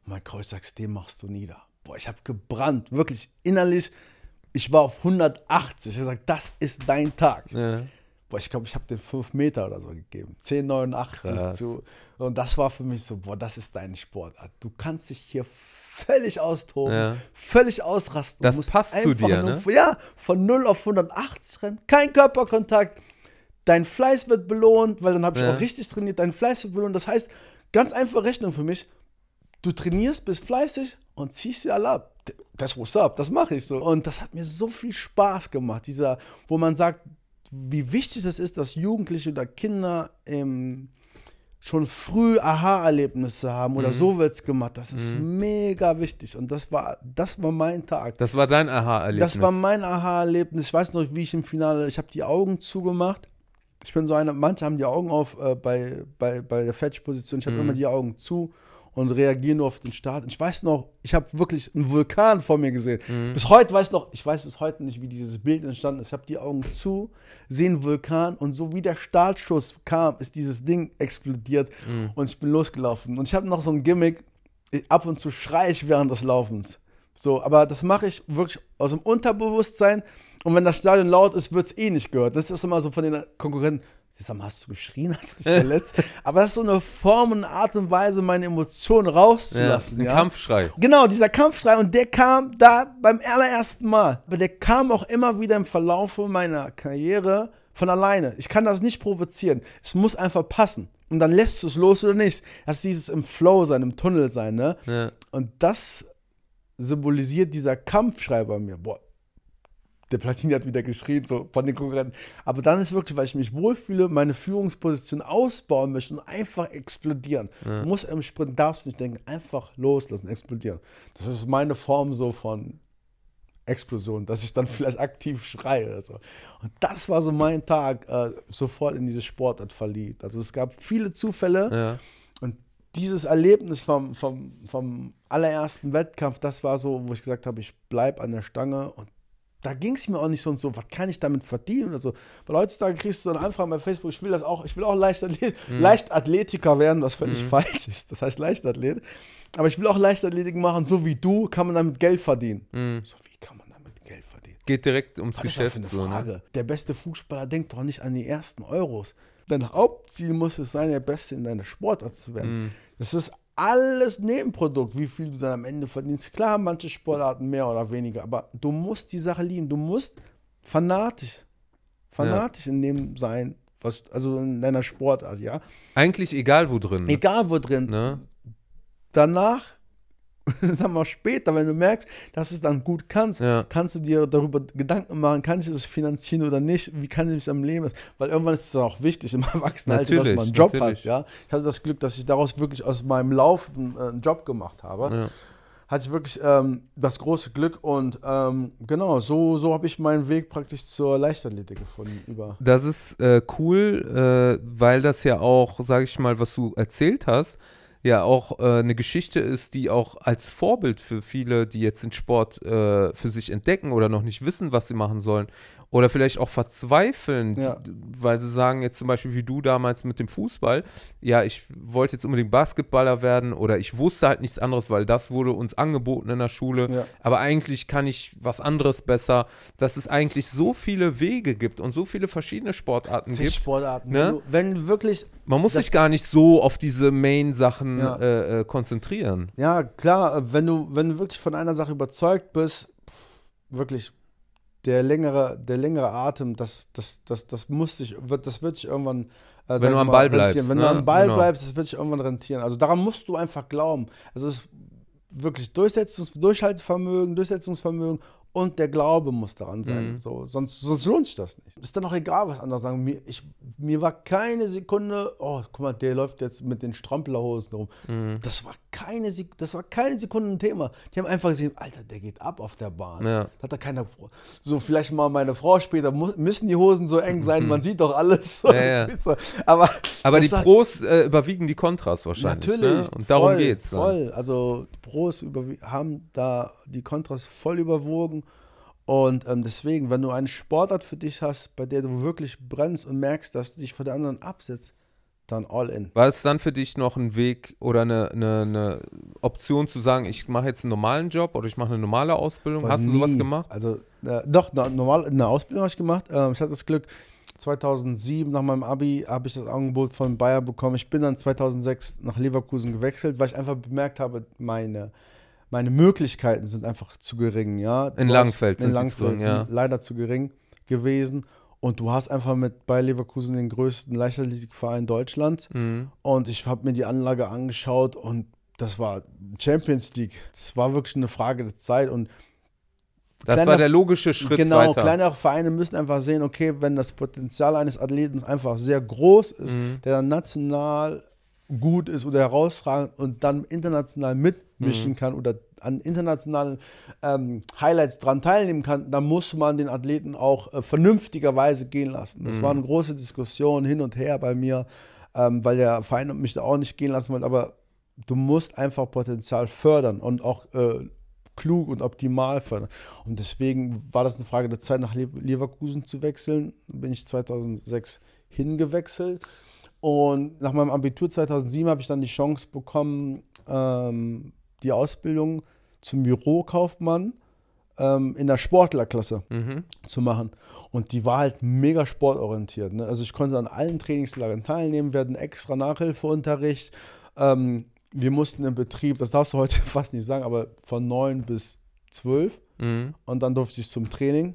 Und mein Kreuz sagt, den machst du nieder. Boah, ich habe gebrannt, wirklich innerlich. Ich war auf 180. Ich habe gesagt, das ist dein Tag. Ja. Boah, ich glaube, ich habe den 5 Meter oder so gegeben. 10,89 zu. Und das war für mich so, boah, das ist dein Sport. Du kannst dich hier völlig austoben, ja. völlig ausrasten. Das passt zu dir, nur, ne? Ja, von 0 auf 180 rennen, kein Körperkontakt. Dein Fleiß wird belohnt, weil dann habe ich ja. auch richtig trainiert. Dein Fleiß wird belohnt. Das heißt, Ganz einfache Rechnung für mich. Du trainierst, bist fleißig und ziehst sie alle ab. Das wusste ab, das mache ich so. Und das hat mir so viel Spaß gemacht, dieser, wo man sagt, wie wichtig es ist, dass Jugendliche oder Kinder ähm, schon früh Aha-Erlebnisse haben oder mhm. so es gemacht. Das ist mhm. mega wichtig. Und das war, das war mein Tag. Das war dein Aha-Erlebnis. Das war mein Aha-Erlebnis. Ich weiß noch, wie ich im Finale, ich habe die Augen zugemacht ich bin so einer, manche haben die Augen auf äh, bei, bei, bei der Fetch-Position. Ich habe mhm. immer die Augen zu und reagiere nur auf den Start. ich weiß noch, ich habe wirklich einen Vulkan vor mir gesehen. Mhm. Bis heute weiß noch, ich weiß bis heute nicht, wie dieses Bild entstanden ist. Ich habe die Augen zu, sehe einen Vulkan und so wie der Startschuss kam, ist dieses Ding explodiert mhm. und ich bin losgelaufen. Und ich habe noch so ein Gimmick, äh, ab und zu schreie ich während des Laufens. So, aber das mache ich wirklich aus dem Unterbewusstsein. Und wenn das Stadion laut ist, wird es eh nicht gehört. Das ist immer so von den Konkurrenten. Sag mal, hast du geschrien, hast dich verletzt? Aber das ist so eine Form und Art und Weise, meine Emotionen rauszulassen. Ja, ein ja? Kampfschrei. Genau, dieser Kampfschrei. Und der kam da beim allerersten Mal. Aber der kam auch immer wieder im Verlauf meiner Karriere von alleine. Ich kann das nicht provozieren. Es muss einfach passen. Und dann lässt du es los oder nicht. Das ist dieses im Flow sein, im Tunnel sein, ne? Ja. Und das symbolisiert dieser Kampfschrei bei mir. Boah, der Platini hat wieder geschrien, so von den Konkurrenten. Aber dann ist wirklich, weil ich mich wohlfühle, meine Führungsposition ausbauen möchte und einfach explodieren. Ja. Du musst im Sprint, darfst nicht denken, einfach loslassen, explodieren. Das ist meine Form so von Explosion, dass ich dann vielleicht aktiv schreie oder so. Und das war so mein Tag, äh, sofort in diese Sportart verliebt. Also es gab viele Zufälle. Ja. Und dieses Erlebnis vom, vom, vom allerersten Wettkampf, das war so, wo ich gesagt habe, ich bleibe an der Stange und da ging es mir auch nicht so und so, was kann ich damit verdienen oder so. Weil heutzutage kriegst du so eine Anfrage bei Facebook, ich will das auch, ich will auch Leichtathlet mhm. Leichtathletiker werden, was völlig mhm. falsch ist. Das heißt Leichtathlet. Aber ich will auch Leichtathletik machen, so wie du, kann man damit Geld verdienen. Mhm. So wie kann man damit Geld verdienen? Geht direkt ums was Geschäft. Ist das für eine Frage. So, ne? Der beste Fußballer denkt doch nicht an die ersten Euros. Dein Hauptziel muss es sein, der Beste in deiner Sportart zu werden. Mhm. Das ist alles Nebenprodukt, wie viel du dann am Ende verdienst. Klar, manche Sportarten mehr oder weniger, aber du musst die Sache lieben. Du musst fanatisch, fanatisch ja. in dem sein, was, also in deiner Sportart, ja. Eigentlich egal wo drin. Ne? Egal wo drin. Ne? Danach sag mal später, wenn du merkst, dass du es dann gut kannst, ja. kannst du dir darüber Gedanken machen, kann ich das finanzieren oder nicht, wie kann ich es am Leben Weil irgendwann ist es auch wichtig im Erwachsenenalter, dass man einen Job natürlich. hat. Ja? Ich hatte das Glück, dass ich daraus wirklich aus meinem Lauf äh, einen Job gemacht habe. Ja. Hatte ich wirklich ähm, das große Glück und ähm, genau, so, so habe ich meinen Weg praktisch zur Leichtathletik gefunden. Über. Das ist äh, cool, äh, weil das ja auch, sage ich mal, was du erzählt hast, ja auch äh, eine Geschichte ist, die auch als Vorbild für viele, die jetzt den Sport äh, für sich entdecken oder noch nicht wissen, was sie machen sollen, oder vielleicht auch verzweifeln, ja. weil sie sagen jetzt zum Beispiel wie du damals mit dem Fußball, ja, ich wollte jetzt unbedingt Basketballer werden oder ich wusste halt nichts anderes, weil das wurde uns angeboten in der Schule, ja. aber eigentlich kann ich was anderes besser, dass es eigentlich so viele Wege gibt und so viele verschiedene Sportarten Zig gibt. Sportarten, ne? Also wenn wirklich... Man muss sich gar nicht so auf diese Main-Sachen ja. äh, äh, konzentrieren. Ja, klar, wenn du, wenn du wirklich von einer Sache überzeugt bist, pff, wirklich der längere, der längere Atem, das, das, das, das muss sich, wird, das wird sich irgendwann. Äh, wenn du am Ball bleibst. Rentieren. Wenn ne? du am Ball genau. bleibst, das wird sich irgendwann rentieren. Also daran musst du einfach glauben. Also es wirklich Durchsetzungs-, Durchhaltevermögen, Durchsetzungsvermögen und der Glaube muss daran sein. Mhm. So, sonst, sonst lohnt sich das nicht. Ist dann auch egal, was andere sagen. Mir, ich, mir war keine Sekunde, oh, guck mal, der läuft jetzt mit den Stramplerhosen rum. Mhm. Das war keine, das war keine Sekunde ein Thema. Die haben einfach gesehen, Alter, der geht ab auf der Bahn. Ja. Das hat da keiner. So, vielleicht mal meine Frau später, müssen die Hosen so eng sein, mhm. man sieht doch alles. Ja, ja. Aber, Aber die war, Pros äh, überwiegen die Kontras wahrscheinlich. Ne? Natürlich. Ne? Und voll, darum geht's. Dann. Also die Pros haben da die Kontras voll überwogen. Und ähm, deswegen, wenn du einen Sportart für dich hast, bei der du wirklich brennst und merkst, dass du dich von der anderen absetzt, dann all in. War es dann für dich noch ein Weg oder eine, eine, eine Option zu sagen, ich mache jetzt einen normalen Job oder ich mache eine normale Ausbildung? War Hast nie. du sowas gemacht? Also äh, doch, eine, normal, eine Ausbildung habe ich gemacht. Ähm, ich hatte das Glück, 2007 nach meinem Abi habe ich das Angebot von Bayer bekommen. Ich bin dann 2006 nach Leverkusen gewechselt, weil ich einfach bemerkt habe, meine, meine Möglichkeiten sind einfach zu gering. Ja? in Langfeld. Hast, in Langfeld, sind, ja. leider zu gering gewesen. Und du hast einfach mit bei Leverkusen den größten Leichtathletikverein Deutschlands. Mhm. Und ich habe mir die Anlage angeschaut und das war Champions League. Das war wirklich eine Frage der Zeit und das kleiner, war der logische Schritt genau, weiter. kleinere Vereine müssen einfach sehen, okay, wenn das Potenzial eines Athleten einfach sehr groß ist, mhm. der dann national gut ist oder herausragend und dann international mitmischen mhm. kann oder an internationalen ähm, Highlights dran teilnehmen kann, dann muss man den Athleten auch äh, vernünftigerweise gehen lassen. Das mhm. war eine große Diskussion hin und her bei mir, ähm, weil der Verein mich da auch nicht gehen lassen wollte. Aber du musst einfach Potenzial fördern und auch äh, klug und optimal fördern. Und deswegen war das eine Frage der Zeit, nach Leverkusen zu wechseln. Bin ich 2006 hingewechselt. Und nach meinem Abitur 2007 habe ich dann die Chance bekommen, ähm, die Ausbildung zum Bürokaufmann ähm, in der Sportlerklasse mhm. zu machen. Und die war halt mega sportorientiert. Ne? Also ich konnte an allen Trainingslagern teilnehmen, wir hatten extra Nachhilfeunterricht. Ähm, wir mussten im Betrieb, das darfst du heute fast nicht sagen, aber von 9 bis 12 mhm. und dann durfte ich zum Training.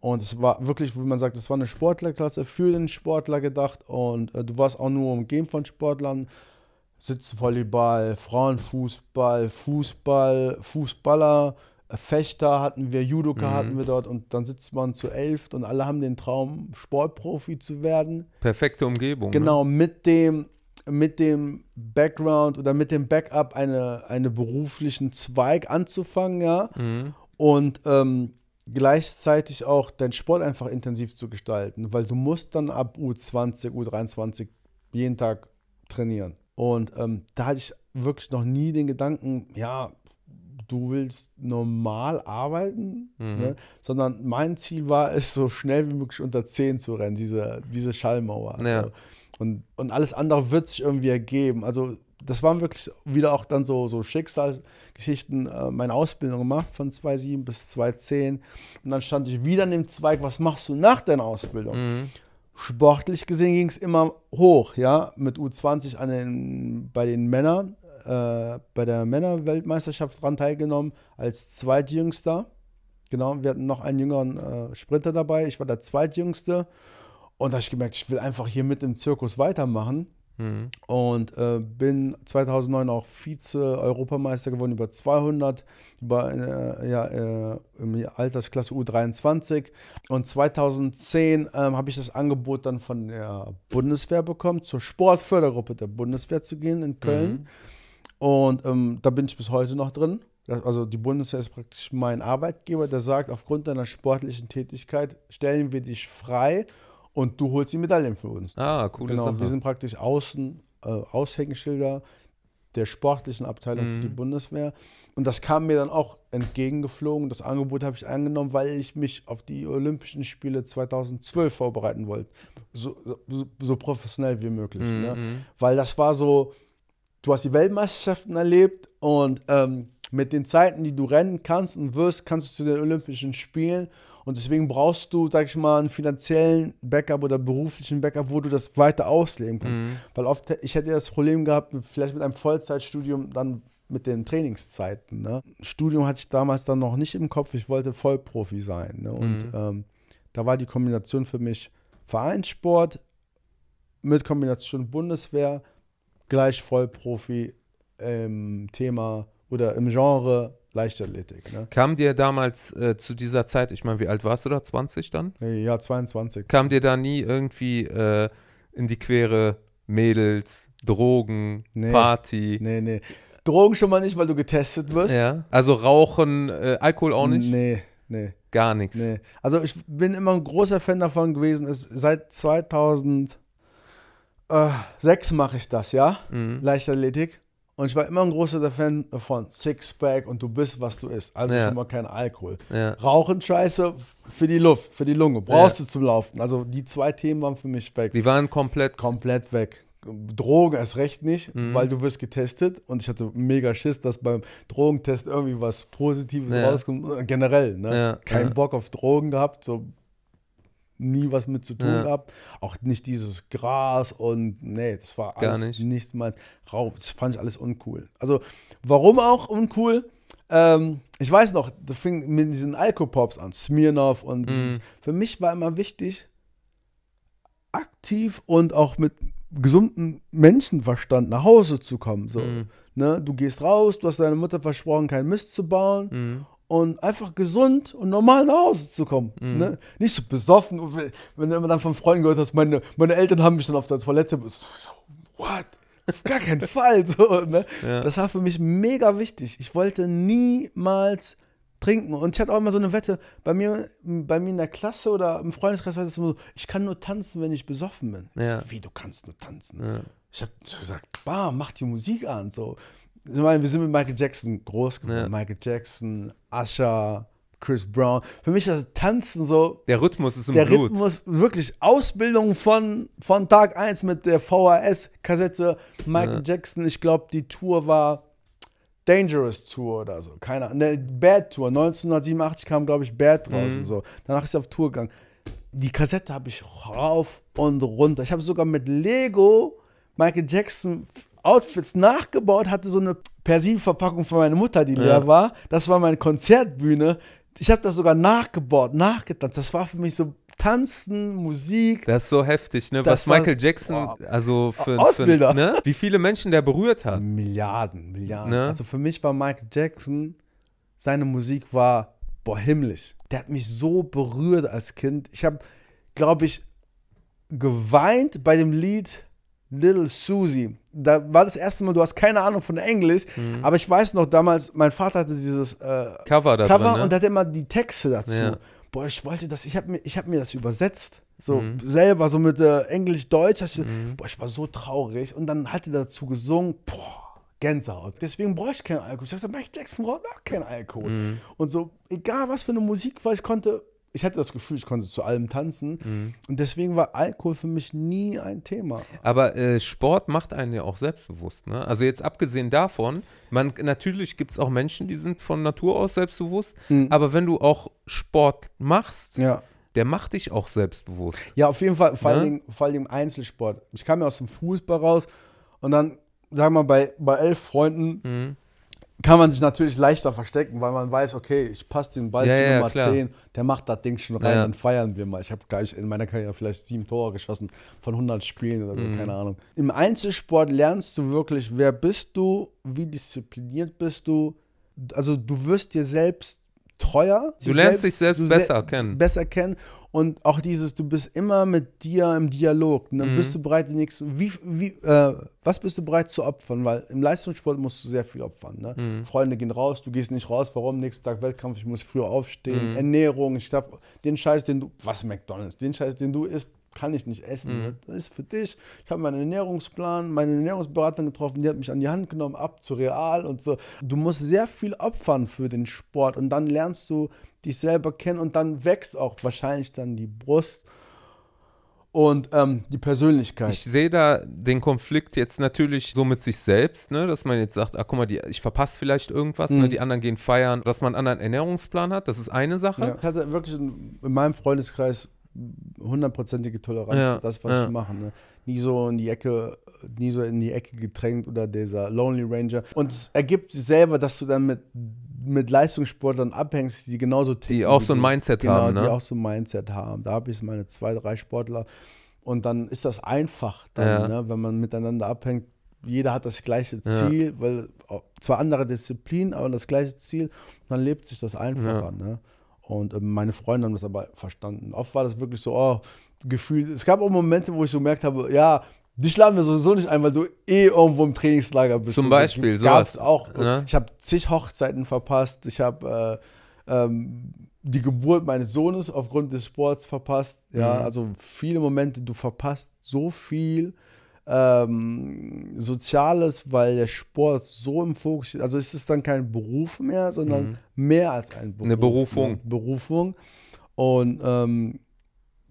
Und es war wirklich, wie man sagt, es war eine Sportlerklasse für den Sportler gedacht. Und äh, du warst auch nur umgeben von Sportlern. Sitzvolleyball, Frauenfußball, Fußball, Fußballer, äh, Fechter hatten wir, Judoka mhm. hatten wir dort und dann sitzt man zu elf und alle haben den Traum, Sportprofi zu werden. Perfekte Umgebung. Ne? Genau, ne? mit dem mit dem Background oder mit dem Backup eine, einen beruflichen Zweig anzufangen, ja. Mhm. Und ähm, gleichzeitig auch deinen Sport einfach intensiv zu gestalten, weil du musst dann ab U20, U23 jeden Tag trainieren. Und ähm, da hatte ich wirklich noch nie den Gedanken, ja, du willst normal arbeiten, mhm. ne? sondern mein Ziel war es, so schnell wie möglich unter 10 zu rennen, diese, diese Schallmauer. Ja. Also. Und, und alles andere wird sich irgendwie ergeben. Also das waren wirklich wieder auch dann so, so Schicksalsgeschichten, äh, meine Ausbildung gemacht von 2007 bis 2010. Und dann stand ich wieder in dem Zweig, was machst du nach deiner Ausbildung? Mhm. Sportlich gesehen ging es immer hoch, ja, mit U20 an den, bei den Männern, äh, bei der Männerweltmeisterschaft dran teilgenommen, als Zweitjüngster. Genau, wir hatten noch einen jüngeren äh, Sprinter dabei, ich war der Zweitjüngste. Und da habe ich gemerkt, ich will einfach hier mit im Zirkus weitermachen Mhm. Und äh, bin 2009 auch Vize-Europameister geworden über 200, über, äh, ja, äh, in Altersklasse U23. Und 2010 ähm, habe ich das Angebot dann von der Bundeswehr bekommen, zur Sportfördergruppe der Bundeswehr zu gehen in Köln. Mhm. Und ähm, da bin ich bis heute noch drin. Also die Bundeswehr ist praktisch mein Arbeitgeber, der sagt, aufgrund deiner sportlichen Tätigkeit stellen wir dich frei und du holst die Medaillen für uns. Ah, cool. Genau, Sache. wir sind praktisch Außen, äh, Aushängeschilder der sportlichen Abteilung mhm. für die mhm. Bundeswehr. Und das kam mir dann auch entgegengeflogen. Das Angebot habe ich angenommen, weil ich mich auf die Olympischen Spiele 2012 vorbereiten wollte. So, so, so professionell wie möglich. Ne? Mhm. Ne? Weil das war so, du hast die Weltmeisterschaften erlebt und ähm, mit den Zeiten, die du rennen kannst und wirst, kannst du zu den Olympischen Spielen. Und deswegen brauchst du, sag ich mal, einen finanziellen Backup oder beruflichen Backup, wo du das weiter ausleben kannst. Mhm. Weil oft, ich hätte ja das Problem gehabt, vielleicht mit einem Vollzeitstudium dann mit den Trainingszeiten. Ne? Studium hatte ich damals dann noch nicht im Kopf, ich wollte Vollprofi sein. Ne? Und mhm. ähm, da war die Kombination für mich Vereinssport mit Kombination Bundeswehr gleich Vollprofi im Thema oder im Genre Leichtathletik. Ne? Kam dir damals äh, zu dieser Zeit, ich meine, wie alt warst du da? 20 dann? Ja, 22. Kam dir da nie irgendwie äh, in die Quere Mädels, Drogen, nee, Party? Nee, nee. Drogen schon mal nicht, weil du getestet wirst. Ja. Also Rauchen, äh, Alkohol auch nicht? Nee, nee. Gar nichts. Nee. Also ich bin immer ein großer Fan davon gewesen, ist seit 2006 äh, mache ich das, ja? Mhm. Leichtathletik. Und ich war immer ein großer Fan von Sixpack und du bist, was du isst. Also ja. schon kein Alkohol. Ja. Rauchen scheiße für die Luft, für die Lunge. Brauchst ja. du zum Laufen. Also die zwei Themen waren für mich weg. Die waren komplett. Komplett weg. Drogen erst recht nicht, mhm. weil du wirst getestet und ich hatte mega Schiss, dass beim Drogentest irgendwie was Positives rauskommt. Generell, ne? Kein Bock auf Drogen gehabt, so nie was mit zu tun ja. gehabt. Auch nicht dieses Gras und nee, das war Gar nicht. nichts mal rauf. Das fand ich alles uncool. Also, warum auch uncool? Ähm, ich weiß noch, das fing mit diesen Alkopops an, Smirnoff und mhm. für mich war immer wichtig, aktiv und auch mit gesunden Menschenverstand nach Hause zu kommen. So. Mhm. Ne? Du gehst raus, du hast deiner Mutter versprochen, kein Mist zu bauen. Mhm und einfach gesund und normal nach Hause zu kommen. Mhm. Ne? Nicht so besoffen, wenn du immer dann von Freunden gehört hast, meine, meine Eltern haben mich dann auf der Toilette. So, what? Auf gar keinen Fall. So, ne? ja. Das war für mich mega wichtig. Ich wollte niemals trinken. Und ich hatte auch immer so eine Wette, bei mir, bei mir in der Klasse oder im Freundeskreis war das immer so, ich kann nur tanzen, wenn ich besoffen bin. Ja. Ich so, wie, du kannst nur tanzen? Ja. Ich habe gesagt, bah, mach die Musik an. So wir sind mit Michael Jackson groß geworden. Ja. Michael Jackson, Usher, Chris Brown. Für mich das also Tanzen so. Der Rhythmus ist im der Blut. Der Rhythmus, wirklich Ausbildung von, von Tag 1 mit der VHS-Kassette. Michael ja. Jackson, ich glaube, die Tour war Dangerous Tour oder so. Keine Ahnung. Ne, Bad Tour. 1987 kam, glaube ich, Bad raus mhm. und so. Danach ist er auf Tour gegangen. Die Kassette habe ich rauf und runter. Ich habe sogar mit Lego Michael Jackson Outfits nachgebaut, hatte so eine Persilverpackung von meiner Mutter, die leer ja. war. Das war meine Konzertbühne. Ich habe das sogar nachgebaut, nachgetanzt. Das war für mich so Tanzen, Musik. Das ist so heftig, ne? Was Michael Jackson, oh, also für, Ausbilder. Für, ne? wie viele Menschen der berührt hat. Milliarden, Milliarden. Ne? Also für mich war Michael Jackson, seine Musik war, boah, himmlisch. Der hat mich so berührt als Kind. Ich habe, glaube ich, geweint bei dem Lied Little Susie. Da war das erste Mal, du hast keine Ahnung von Englisch, mhm. aber ich weiß noch damals, mein Vater hatte dieses äh, Cover, da Cover drin, ne? und hatte immer die Texte dazu. Ja. Boah, ich wollte das, ich habe mir, hab mir das übersetzt. So mhm. selber, so mit äh, Englisch-Deutsch. Mhm. Boah, ich war so traurig. Und dann hat er dazu gesungen, boah, Gänsehaut. Deswegen brauche ich keinen Alkohol. Ich gesagt, Mike Jackson braucht auch keinen Alkohol. Mhm. Und so, egal was für eine Musik war, ich konnte ich hatte das Gefühl, ich konnte zu allem tanzen. Mhm. Und deswegen war Alkohol für mich nie ein Thema. Aber äh, Sport macht einen ja auch selbstbewusst. Ne? Also jetzt abgesehen davon, man, natürlich gibt es auch Menschen, die sind von Natur aus selbstbewusst. Mhm. Aber wenn du auch Sport machst, ja. der macht dich auch selbstbewusst. Ja, auf jeden Fall, vor, ne? allen Dingen, Einzelsport. Ich kam ja aus dem Fußball raus und dann, sagen wir mal, bei, bei elf Freunden. Mhm kann man sich natürlich leichter verstecken, weil man weiß, okay, ich passe den Ball ja, zu Nummer klar. 10, der macht das Ding schon rein, ja. dann feiern wir mal. Ich habe gleich in meiner Karriere vielleicht sieben Tore geschossen von 100 Spielen oder so, mhm. keine Ahnung. Im Einzelsport lernst du wirklich, wer bist du, wie diszipliniert bist du. Also du wirst dir selbst treuer. Du lernst selbst, dich selbst besser se kennen. Besser kennen und auch dieses, du bist immer mit dir im Dialog. Ne? Mhm. Bist du bereit, die nächsten, wie, wie, äh, was bist du bereit zu opfern? Weil im Leistungssport musst du sehr viel opfern. Ne? Mhm. Freunde gehen raus, du gehst nicht raus, warum? Nächsten Tag Wettkampf, ich muss früher aufstehen, mhm. Ernährung, ich darf, den Scheiß, den du, was McDonalds, den Scheiß, den du isst, kann ich nicht essen. Mhm. Ne? Das ist für dich. Ich habe meinen Ernährungsplan, meine Ernährungsberaterin getroffen, die hat mich an die Hand genommen, ab zu Real und so. Du musst sehr viel opfern für den Sport und dann lernst du, dich selber kennen und dann wächst auch wahrscheinlich dann die Brust und ähm, die Persönlichkeit. Ich sehe da den Konflikt jetzt natürlich so mit sich selbst, ne? dass man jetzt sagt, ah, guck mal, die, ich verpasse vielleicht irgendwas, ne, mhm. ne? die anderen gehen feiern, dass man einen anderen Ernährungsplan hat, das ist eine Sache. Ja, ich hatte wirklich in, in meinem Freundeskreis hundertprozentige Toleranz ja, für das, was ja. ich mache. Ne? Nie so in die Ecke, nie so in die Ecke gedrängt oder dieser Lonely Ranger. Und es ergibt sich selber, dass du dann mit mit Leistungssportlern abhängst, die genauso ticken. Die auch so ein Mindset genau, haben. Genau, ne? die auch so ein Mindset haben. Da habe ich meine zwei, drei Sportler und dann ist das einfach, dann, ja. ne, wenn man miteinander abhängt. Jeder hat das gleiche Ziel, ja. weil oh, zwar andere Disziplinen, aber das gleiche Ziel. dann lebt sich das einfacher. Ja. Ne? Und äh, meine Freunde haben das aber verstanden. Oft war das wirklich so, oh, gefühlt. Es gab auch Momente, wo ich so gemerkt habe, ja, Dich laden wir sowieso nicht ein, weil du eh irgendwo im Trainingslager bist. Zum also Beispiel, so. Gab's auch. Ne? Ich habe zig Hochzeiten verpasst. Ich habe äh, ähm, die Geburt meines Sohnes aufgrund des Sports verpasst. Ja, mhm. also viele Momente, du verpasst so viel ähm, Soziales, weil der Sport so im Fokus steht. Also ist es dann kein Beruf mehr, sondern mhm. mehr als ein Beruf. Eine Berufung. Berufung. Und ähm,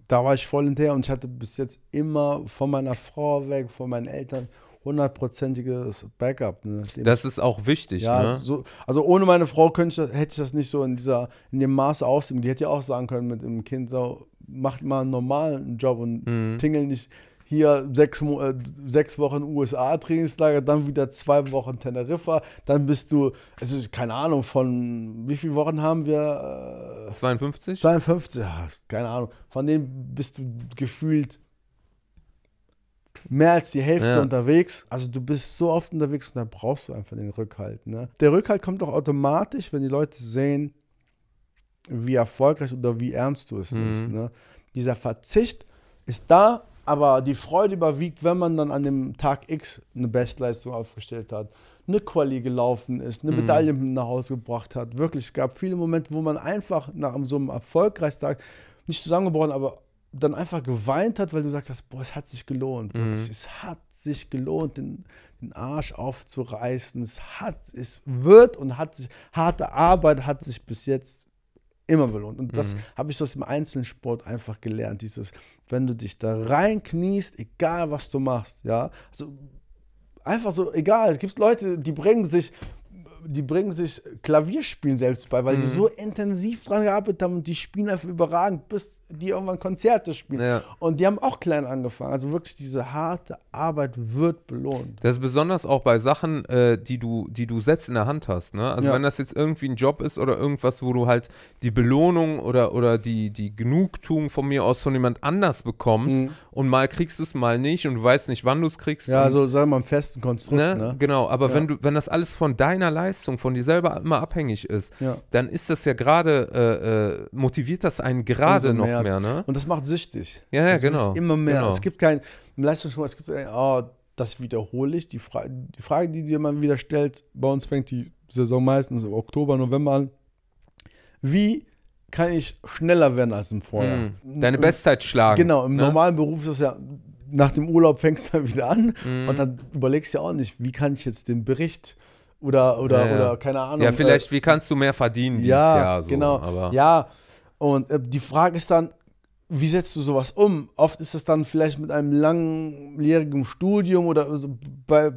da war ich voll hinterher und ich hatte bis jetzt immer von meiner Frau weg, von meinen Eltern hundertprozentiges Backup. Ne? Das ist auch wichtig. Ja, ne? so, also ohne meine Frau könnte ich, hätte ich das nicht so in dieser in dem Maße ausüben. Die hätte ja auch sagen können mit dem Kind so macht mal einen normalen Job und mhm. tingel nicht hier sechs, äh, sechs Wochen USA-Trainingslager, dann wieder zwei Wochen Teneriffa, dann bist du, also keine Ahnung, von wie viele Wochen haben wir? Äh, 52? 52, ja, keine Ahnung. Von denen bist du gefühlt mehr als die Hälfte ja. unterwegs. Also du bist so oft unterwegs und da brauchst du einfach den Rückhalt. Ne? Der Rückhalt kommt doch automatisch, wenn die Leute sehen, wie erfolgreich oder wie ernst du es mhm. nimmst. Ne? Dieser Verzicht ist da, aber die Freude überwiegt, wenn man dann an dem Tag X eine Bestleistung aufgestellt hat, eine Quali gelaufen ist, eine mhm. Medaille mhm. nach Hause gebracht hat. Wirklich, es gab viele Momente, wo man einfach nach so einem Erfolgreichstag nicht zusammengebrochen, aber dann einfach geweint hat, weil du gesagt hast, boah, es hat sich gelohnt. Wirklich, mhm. es hat sich gelohnt, den, den, Arsch aufzureißen. Es hat, es wird und hat sich, harte Arbeit hat sich bis jetzt immer belohnt. Und das mhm. habe ich aus dem Einzelsport einfach gelernt. Dieses, wenn du dich da reinkniest, egal was du machst, ja. Also einfach so, egal. Es gibt Leute, die bringen sich, die bringen sich Klavierspielen selbst bei, weil mhm. die so intensiv dran gearbeitet haben und die spielen einfach überragend, bis die irgendwann Konzerte spielen. Ja. Und die haben auch klein angefangen. Also wirklich diese harte Arbeit wird belohnt. Das ist besonders auch bei Sachen, äh, die, du, die du selbst in der Hand hast. Ne? Also ja. wenn das jetzt irgendwie ein Job ist oder irgendwas, wo du halt die Belohnung oder, oder die, die Genugtuung von mir aus von jemand anders bekommst mhm. und mal kriegst du es mal nicht und du weißt nicht, wann du es kriegst. Ja, so also, sagen wir mal im festen Konstrukt. Ne? Ne? Genau, aber ja. wenn, du, wenn das alles von deiner Leistung, von dir selber immer abhängig ist, dann ist das ja gerade, äh, äh, motiviert das einen gerade noch mehr mehr. mehr ne? Und das macht süchtig. Ja, ja, also genau. Immer mehr. Genau. Es gibt kein Leistungssport, es gibt, äh, oh, das wiederhole ich. Die, Fra die Frage, die dir man wieder stellt, bei uns fängt die Saison meistens im Oktober, November an. Wie kann ich schneller werden als im Vorjahr? Mm. Deine Bestzeit schlagen. Genau, im ne? normalen Beruf ist das ja, nach dem Urlaub fängst du wieder an mm. und dann überlegst du ja auch nicht, wie kann ich jetzt den Bericht oder, oder, ja, ja. oder keine Ahnung. Ja, vielleicht, äh, wie kannst du mehr verdienen ja, dieses Jahr? So, genau. Aber. Ja, und äh, die Frage ist dann, wie setzt du sowas um? Oft ist es dann vielleicht mit einem langjährigen Studium oder also bei,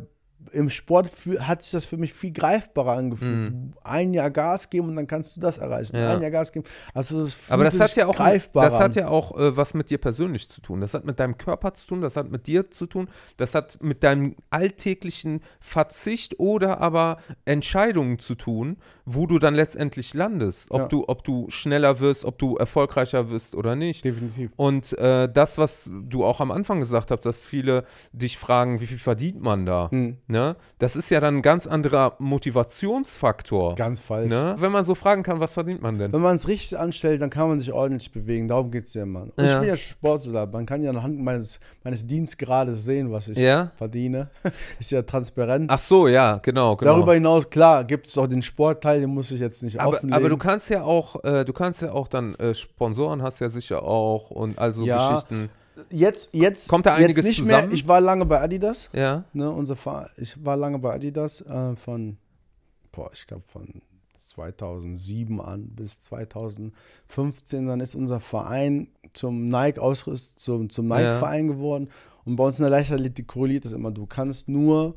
im Sport hat sich das für mich viel greifbarer angefühlt. Mhm. Ein Jahr Gas geben und dann kannst du das erreichen. Ja. Ein Jahr Gas geben. Also das Aber das hat ja auch das hat ja auch äh, was mit dir persönlich zu tun. Das hat mit deinem Körper zu tun, das hat mit dir zu tun, das hat mit deinem alltäglichen Verzicht oder aber Entscheidungen zu tun, wo du dann letztendlich landest, ob ja. du ob du schneller wirst, ob du erfolgreicher wirst oder nicht. Definitiv. Und äh, das was du auch am Anfang gesagt hast, dass viele dich fragen, wie viel verdient man da? Mhm. Ne? Das ist ja dann ein ganz anderer Motivationsfaktor. Ganz falsch. Ne? Wenn man so fragen kann, was verdient man denn? Wenn man es richtig anstellt, dann kann man sich ordentlich bewegen. Darum geht es ja immer. Ja. Ich bin ja Sportler. Man kann ja anhand meines, meines Dienstgrades sehen, was ich ja? verdiene. ist ja transparent. Ach so, ja, genau. genau. Darüber hinaus, klar, gibt es auch den Sportteil, den muss ich jetzt nicht aber, offenlegen. Aber du kannst ja auch, äh, du kannst ja auch dann äh, Sponsoren hast ja sicher auch und also ja, Geschichten jetzt, jetzt kommt da einiges jetzt nicht zusammen. Mehr. Ich war lange bei Adidas. Ja. Ne, unser Ver ich war lange bei Adidas äh, von, boah, ich glaube von 2007 an bis 2015. Dann ist unser Verein zum Nike Ausrüst, zum, zum Nike Verein ja. geworden. Und bei uns in der Leichtathletik korreliert das immer. Du kannst nur,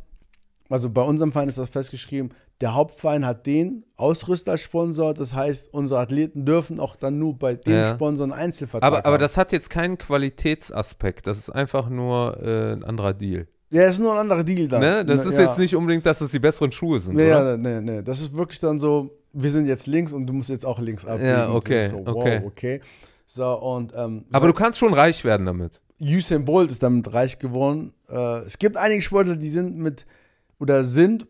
also bei unserem Verein ist das festgeschrieben, der Hauptverein hat den Ausrüstersponsor, das heißt, unsere Athleten dürfen auch dann nur bei dem ja. Sponsor einen Einzelvertrag aber, haben. Aber das hat jetzt keinen Qualitätsaspekt, das ist einfach nur äh, ein anderer Deal. Ja, ist nur ein anderer Deal dann. Ne? Das ne, ist ja. jetzt nicht unbedingt, dass es die besseren Schuhe sind. Ne, ja, ne, ne. Das ist wirklich dann so, wir sind jetzt links und du musst jetzt auch links abbiegen. Ja, okay. So, wow, okay. okay. So, und, ähm, Aber so, du kannst schon reich werden damit. Usain Bolt ist damit reich geworden. Äh, es gibt einige Sportler, die sind mit oder sind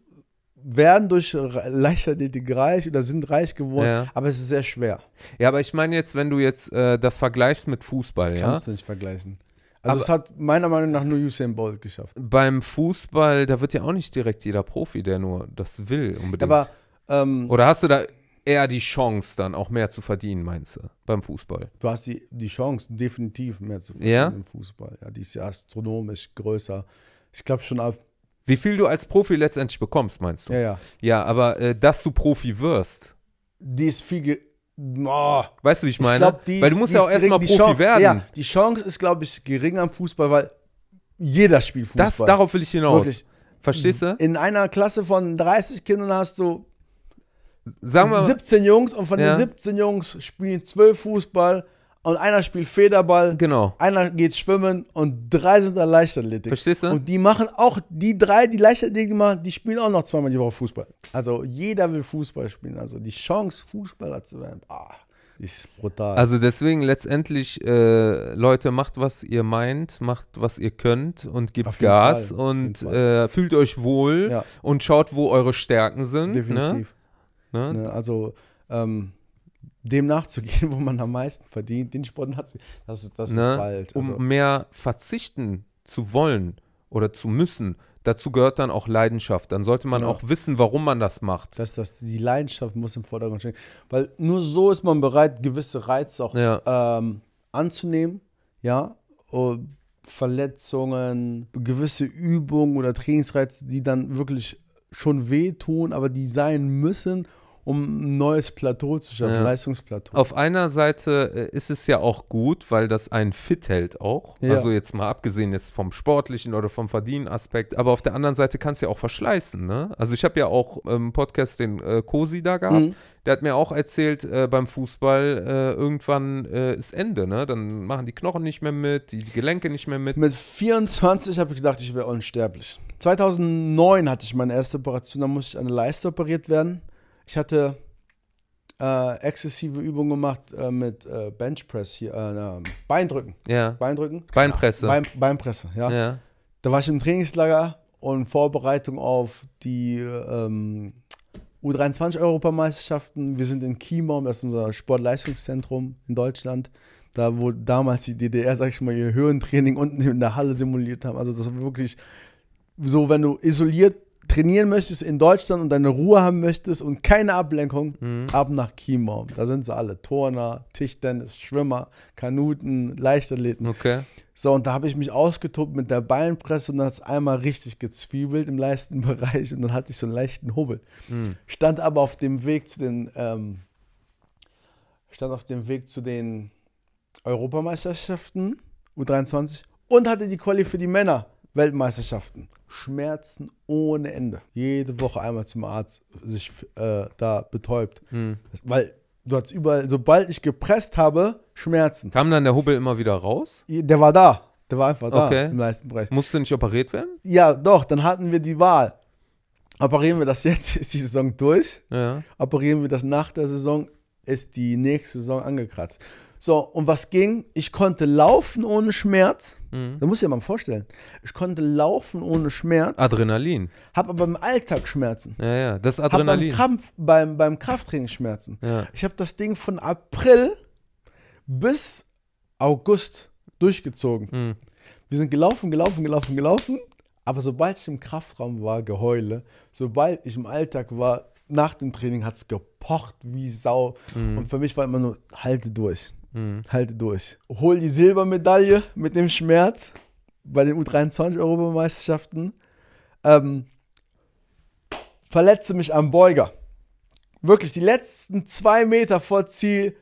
werden durch Leichtathletik reich oder sind reich geworden, ja. aber es ist sehr schwer. Ja, aber ich meine jetzt, wenn du jetzt äh, das vergleichst mit Fußball, Kannst ja. Kannst du nicht vergleichen. Also aber es hat meiner Meinung nach nur Usain Bolt geschafft. Beim Fußball, da wird ja auch nicht direkt jeder Profi, der nur das will unbedingt. Aber, ähm, Oder hast du da eher die Chance dann auch mehr zu verdienen, meinst du, beim Fußball? Du hast die, die Chance definitiv mehr zu verdienen ja? im Fußball. Ja, die ist ja astronomisch größer. Ich glaube schon ab wie viel du als Profi letztendlich bekommst, meinst du? Ja, ja. Ja, aber äh, dass du Profi wirst. Die ist viel. Oh. Weißt du, wie ich meine? Ich glaub, die weil du musst ja auch erstmal Profi Chance, werden. Ja, die Chance ist, glaube ich, gering am Fußball, weil jeder spielt Fußball. Das, darauf will ich hinaus. Wirklich. Verstehst du? In einer Klasse von 30 Kindern hast du Sagen wir, 17 Jungs und von ja. den 17 Jungs spielen 12 Fußball und einer spielt Federball, genau. einer geht schwimmen und drei sind dann Leichtathletik. Verstehst du? Und die machen auch, die drei, die Leichtathletik machen, die spielen auch noch zweimal die Woche Fußball. Also jeder will Fußball spielen. Also die Chance, Fußballer zu werden, ah, ist brutal. Also deswegen letztendlich, äh, Leute, macht, was ihr meint, macht, was ihr könnt und gebt Gas Fall. und äh, fühlt euch wohl ja. und schaut, wo eure Stärken sind. Ne? Definitiv. Ne? Ne? Also, ähm, dem nachzugehen, wo man am meisten verdient, den Sport nachzugehen. Das, das ne? ist bald. Also. Um mehr verzichten zu wollen oder zu müssen, dazu gehört dann auch Leidenschaft. Dann sollte man genau. auch wissen, warum man das macht. Das, das, die Leidenschaft muss im Vordergrund stehen. Weil nur so ist man bereit, gewisse Reize auch ja. ähm, anzunehmen. Ja, Und oh, Verletzungen, gewisse Übungen oder Trainingsreize, die dann wirklich schon wehtun, aber die sein müssen, um ein neues Plateau zu schaffen, ja. Leistungsplateau. Auf einer Seite äh, ist es ja auch gut, weil das einen fit hält auch. Ja. Also jetzt mal abgesehen jetzt vom sportlichen oder vom Verdienaspekt. Aber auf der anderen Seite kann es ja auch verschleißen. Ne? Also ich habe ja auch im Podcast den äh, Kosi da gehabt. Mhm. Der hat mir auch erzählt, äh, beim Fußball äh, irgendwann äh, ist Ende. Ne? Dann machen die Knochen nicht mehr mit, die Gelenke nicht mehr mit. Mit 24 habe ich gedacht, ich wäre unsterblich. 2009 hatte ich meine erste Operation, da musste ich an der Leiste operiert werden. Ich hatte äh, exzessive Übungen gemacht äh, mit äh, Benchpress hier, äh, Beindrücken. Ja. Beindrücken. Beinpresse. Bein, Beinpresse, ja. ja. Da war ich im Trainingslager und Vorbereitung auf die ähm, U23-Europameisterschaften. Wir sind in Chiemraum, das ist unser Sportleistungszentrum in Deutschland. Da, wo damals die DDR, sag ich mal, ihr Höhentraining unten in der Halle simuliert haben. Also, das war wirklich so, wenn du isoliert trainieren möchtest in Deutschland und deine Ruhe haben möchtest und keine Ablenkung, mhm. ab nach Chiemraum. Da sind sie alle. Turner, Tischtennis, Schwimmer, Kanuten, Leichtathleten. Okay. So, und da habe ich mich ausgetobt mit der Beinpresse und dann hat es einmal richtig gezwiebelt im Leistenbereich und dann hatte ich so einen leichten Hubbel. Mhm. Stand aber auf dem Weg zu den, ähm, stand auf dem Weg zu den Europameisterschaften, U23, und hatte die Quali für die Männer. Weltmeisterschaften. Schmerzen ohne Ende. Jede Woche einmal zum Arzt sich äh, da betäubt. Mhm. Weil du hast überall, sobald ich gepresst habe, Schmerzen. Kam dann der Hubbel immer wieder raus? Der war da. Der war einfach da okay. im Leistenbereich. Musste nicht operiert werden? Ja, doch. Dann hatten wir die Wahl. Operieren wir das jetzt, ist die Saison durch. Ja. Operieren wir das nach der Saison, ist die nächste Saison angekratzt. So, und was ging? Ich konnte laufen ohne Schmerz. Mhm. Da muss ich dir mal vorstellen. Ich konnte laufen ohne Schmerz. Adrenalin. Hab aber im Alltag Schmerzen. Ja, ja, das Adrenalin. Hab beim, Krampf, beim, beim Krafttraining Schmerzen. Ja. Ich habe das Ding von April bis August durchgezogen. Mhm. Wir sind gelaufen, gelaufen, gelaufen, gelaufen. Aber sobald ich im Kraftraum war, geheule. Sobald ich im Alltag war, nach dem Training hat es gepackt gepocht wie Sau. Mhm. Und für mich war immer nur, halte durch. Mhm. Halte durch. Hol die Silbermedaille mit dem Schmerz bei den U23-Europameisterschaften. Ähm, verletze mich am Beuger. Wirklich, die letzten zwei Meter vor Ziel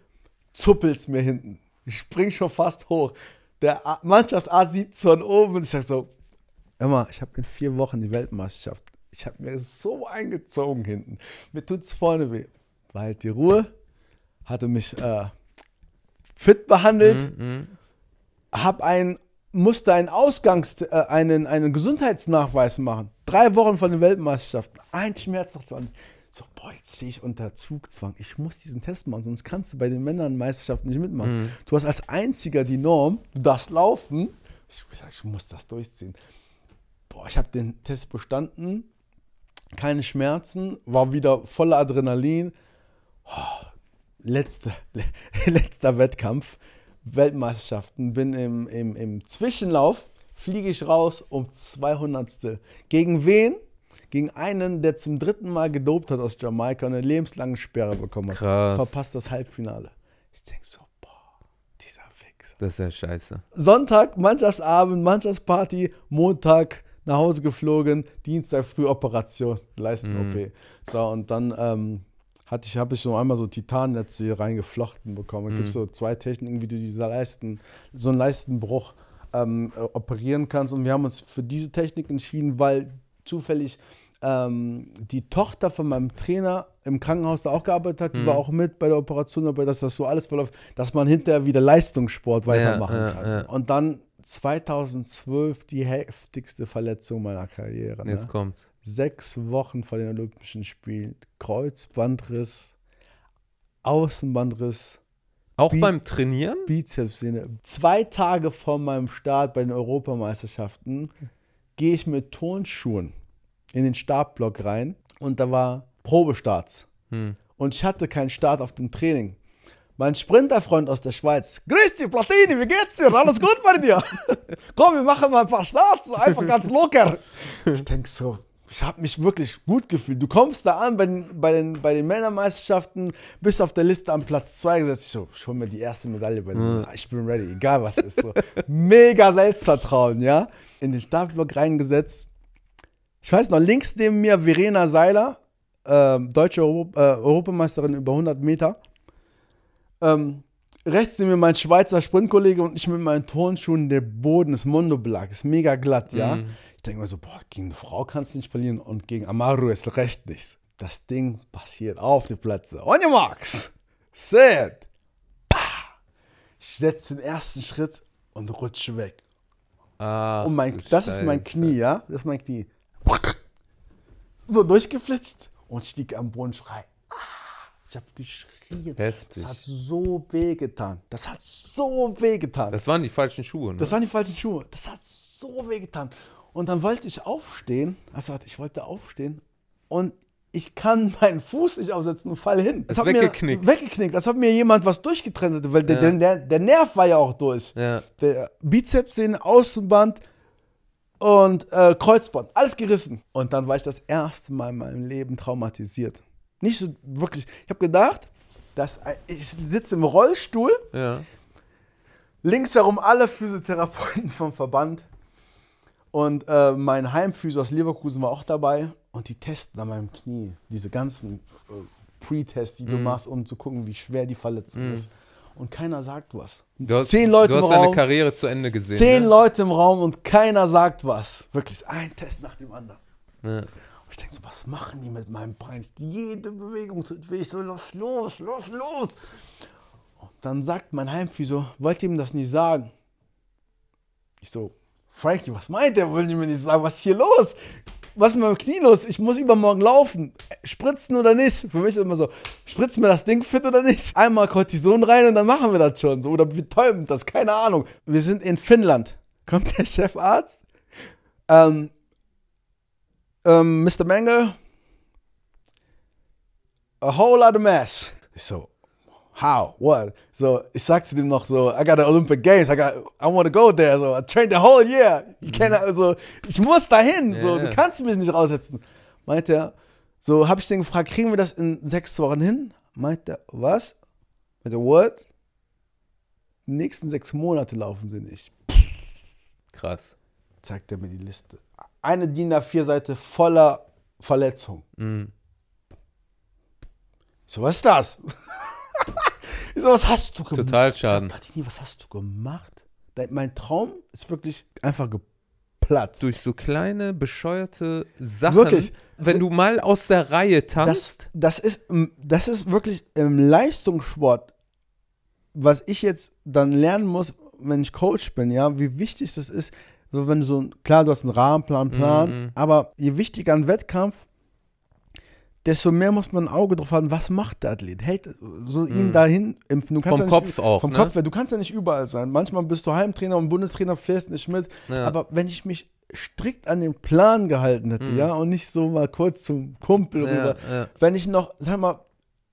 zuppelt es mir hinten. Ich spring schon fast hoch. Der Mannschaftsart sieht von oben und ich sag so, immer, ich habe in vier Wochen die Weltmeisterschaft. Ich habe mir so eingezogen hinten. Mir tut es vorne weh war halt die Ruhe, hatte mich äh, fit behandelt, mm, hab ein, musste einen Ausgangs-, äh, einen, einen Gesundheitsnachweis machen. Drei Wochen von den Weltmeisterschaften. Ein Schmerz nach dran. So, boah, jetzt stehe ich unter Zugzwang. Ich muss diesen Test machen, sonst kannst du bei den Männern Meisterschaften nicht mitmachen. Mm. Du hast als einziger die Norm, du darfst laufen. Ich, ich, ich muss das durchziehen. Boah, ich habe den Test bestanden keine Schmerzen, war wieder voller Adrenalin, oh, letzter, letzter Wettkampf, Weltmeisterschaften, bin im, im, im Zwischenlauf, fliege ich raus um 200. Gegen wen? Gegen einen, der zum dritten Mal gedopt hat aus Jamaika und eine lebenslange Sperre bekommen hat. Krass. Verpasst das Halbfinale. Ich denke so, boah, dieser Fixer. Das ist ja scheiße. Sonntag, Mannschaftsabend, Mannschaftsparty, Montag, nach Hause geflogen, Dienstag früh Operation, Leisten-OP. Mhm. Mm. So, und dann ähm, hatte ich, habe ich so einmal so Titannetze hier reingeflochten bekommen. Es mhm. gibt so zwei Techniken, wie du dieser Leisten, so einen Leistenbruch ähm, äh, operieren kannst. Und wir haben uns für diese Technik entschieden, weil zufällig ähm, die Tochter von meinem Trainer im Krankenhaus da auch gearbeitet hat, die mhm. war auch mit bei der Operation dabei, dass das so alles verläuft, dass man hinterher wieder Leistungssport weitermachen ja, ja, kann. Ja. Und dann 2012 die heftigste Verletzung meiner Karriere. Jetzt ne? kommt sechs Wochen vor den Olympischen Spielen, Kreuzbandriss, Außenbandriss. Auch Bi beim Trainieren? Bizepssehne. Zwei Tage vor meinem Start bei den Europameisterschaften gehe ich mit Turnschuhen in den Startblock rein und da war Probestart. Hm. Und ich hatte keinen Start auf dem Training. Mein Sprinterfreund aus der Schweiz. Grüß dich, Platini, wie geht's dir? Alles gut bei dir? Komm, wir machen mal ein paar Starts, einfach ganz locker. Ich denke so, ich habe mich wirklich gut gefühlt. Du kommst da an bei den, bei den, bei den Männermeisterschaften, bist auf der Liste am Platz 2 gesetzt. Ich so, ich hol mir die erste Medaille bei den mhm. Ich bin ready, egal was ist. So. Mega Selbstvertrauen, ja. In den Startblock reingesetzt. Ich weiß noch, links neben mir Verena Seiler, äh, deutsche Europ äh, Europameisterin über 100 Meter. Ähm, rechts neben mir mein Schweizer Sprintkollege und ich mit meinen Turnschuhen, der Boden ist mondoblack, ist mega glatt, ja. Mhm. Ich denke mir so, boah, gegen eine Frau kannst du nicht verlieren und gegen Amaru ist recht nichts. Das Ding passiert auf die Plätze. On your marks, set, bah. Ich setze den ersten Schritt und rutsche weg. Ah, und mein, das Scheiße. ist mein Knie, ja, das ist mein Knie. So durchgeflitscht und stieg am Boden, schrei, ich habe geschrien. Heftig. Das hat so weh getan. Das hat so weh getan. Das waren die falschen Schuhe, ne? Das waren die falschen Schuhe. Das hat so weh getan. Und dann wollte ich aufstehen. Assad, also, ich wollte aufstehen. Und ich kann meinen Fuß nicht aufsetzen und fall hin. Das, das hat weggeknickt. Mir weggeknickt. Das hat mir jemand was durchgetrennt, weil ja. der, der, der, Nerv war ja auch durch. Ja. Der Bizepssehne, Außenband und äh, Kreuzband, alles gerissen. Und dann war ich das erste Mal in meinem Leben traumatisiert. Nicht so wirklich. Ich habe gedacht, dass äh, ich sitze im Rollstuhl. Ja. Links herum alle Physiotherapeuten vom Verband. Und äh, mein Heimphysio aus Leverkusen war auch dabei. Und die testen an meinem Knie diese ganzen äh, Pre-Tests, die mm. du mhm. machst, um zu gucken, wie schwer die Verletzung mm. ist. Und keiner sagt was. Hast, zehn Leute im Raum. Du hast deine Karriere zu Ende gesehen. Zehn ne? Leute im Raum und keiner sagt was. Wirklich ein Test nach dem anderen. Ja. Ich denke so, was machen die mit meinem Bein? Jede Bewegung will ich so, los, los, los, los. Und dann sagt mein Heimphysio, wollt ihr ihm das nicht sagen? Ich so, Frankie, was meint er? Wollen die mir nicht sagen, was ist hier los? Was ist mit meinem Knie los? Ich muss übermorgen laufen. Spritzen oder nicht? Für mich ist immer so, spritzen mir das Ding fit oder nicht? Einmal Cortison rein und dann machen wir das schon. So, oder wir das, keine Ahnung. Wir sind in Finnland. Kommt der Chefarzt? Ähm, ähm, Mr. Mangle, a whole lot of mess. Ich so, how, what? So, ich sag zu dem noch so, I got the Olympic Games, I got, I want to go there, so, I trained the whole year. You mhm. can, also, ich muss dahin, yeah, so, du kannst mich nicht raussetzen. Meint er, so, habe ich den gefragt, kriegen wir das in sechs Wochen hin? Meint er, was? Meint er, what? Die nächsten sechs Monate laufen sie nicht. Krass. Zeigt er mir die Liste eine DIN A4-Seite voller Verletzung. Mhm. so, was ist das? ich so, was hast du gemacht? Total Schaden. Ich so, Martini, was hast du gemacht? mein Traum ist wirklich einfach geplatzt. Durch so kleine, bescheuerte Sachen. Wirklich. Wenn du mal aus der Reihe tanzt. Das, das, ist, ähm, das ist wirklich im Leistungssport, was ich jetzt dann lernen muss, wenn ich Coach bin, ja, wie wichtig das ist, so wenn du so, klar, du hast einen Rahmenplan, Plan, mm aber je wichtiger ein Wettkampf, desto mehr muss man ein Auge drauf haben, was macht der Athlet? Hält so ihn mhm. dahin impfen. Du kannst vom ja nicht, Kopf auch. Vom ne? Kopf Du kannst ja nicht überall sein. Manchmal bist du Heimtrainer und Bundestrainer, fährst nicht mit. Ja. Aber wenn ich mich strikt an den Plan gehalten hätte, mm. ja, und nicht so mal kurz zum Kumpel ja, rüber, ja. wenn ich noch, sag mal,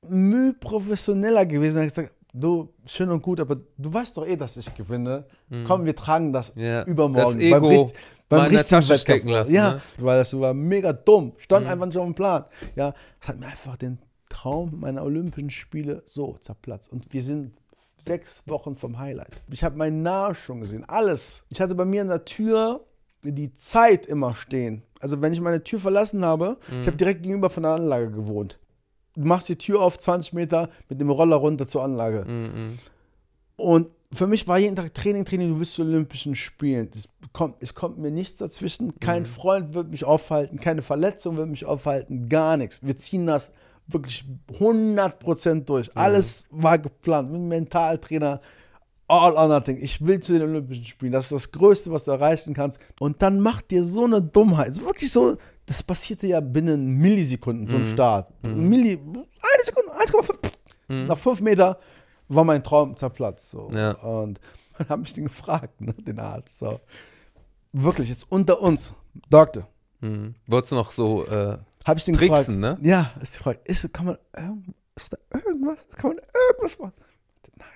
müh professioneller gewesen wäre, gesagt, du, schön und gut, aber du weißt doch eh, dass ich gewinne. Mhm. Komm, wir tragen das yeah. übermorgen. Das Ego beim, Richt, beim richtigen Tasche stecken lassen. Ja, ne? weil das war mega dumm. Stand mhm. einfach nicht auf dem Plan. Ja, das hat mir einfach den Traum meiner Olympischen Spiele so zerplatzt. Und wir sind sechs Wochen vom Highlight. Ich habe meinen Namen schon gesehen, alles. Ich hatte bei mir an der Tür die Zeit immer stehen. Also wenn ich meine Tür verlassen habe, mhm. ich habe direkt gegenüber von der Anlage gewohnt machst die Tür auf 20 Meter mit dem Roller runter zur Anlage. Mm Und für mich war jeden Tag Training, Training, du willst zu Olympischen Spielen. Das kommt, es kommt mir nichts dazwischen. Kein mm. Freund wird mich aufhalten, keine Verletzung wird mich aufhalten, gar nichts. Wir ziehen das wirklich 100% durch. Mhm. Alles war geplant mit Mentaltrainer, all or nothing. Ich will zu den Olympischen Spielen. Das ist das Größte, was du erreichen kannst. Und dann macht dir so eine Dummheit. Wirklich so, das passierte ja binnen Millisekunden, zum ein mhm. Start. Mhm. Milli, eine Sekunde, 1,5, mhm. nach fünf Meter war mein Traum zerplatzt. So. Ja. Und dann habe ich den gefragt, ne, den Arzt. So. Wirklich, jetzt unter uns, Doktor. Mhm. Wolltest du noch so äh, ich den tricksen, gefragt, ne? Ja, ist die Frage, ist, kann man, ist da irgendwas, kann man irgendwas machen? Nein.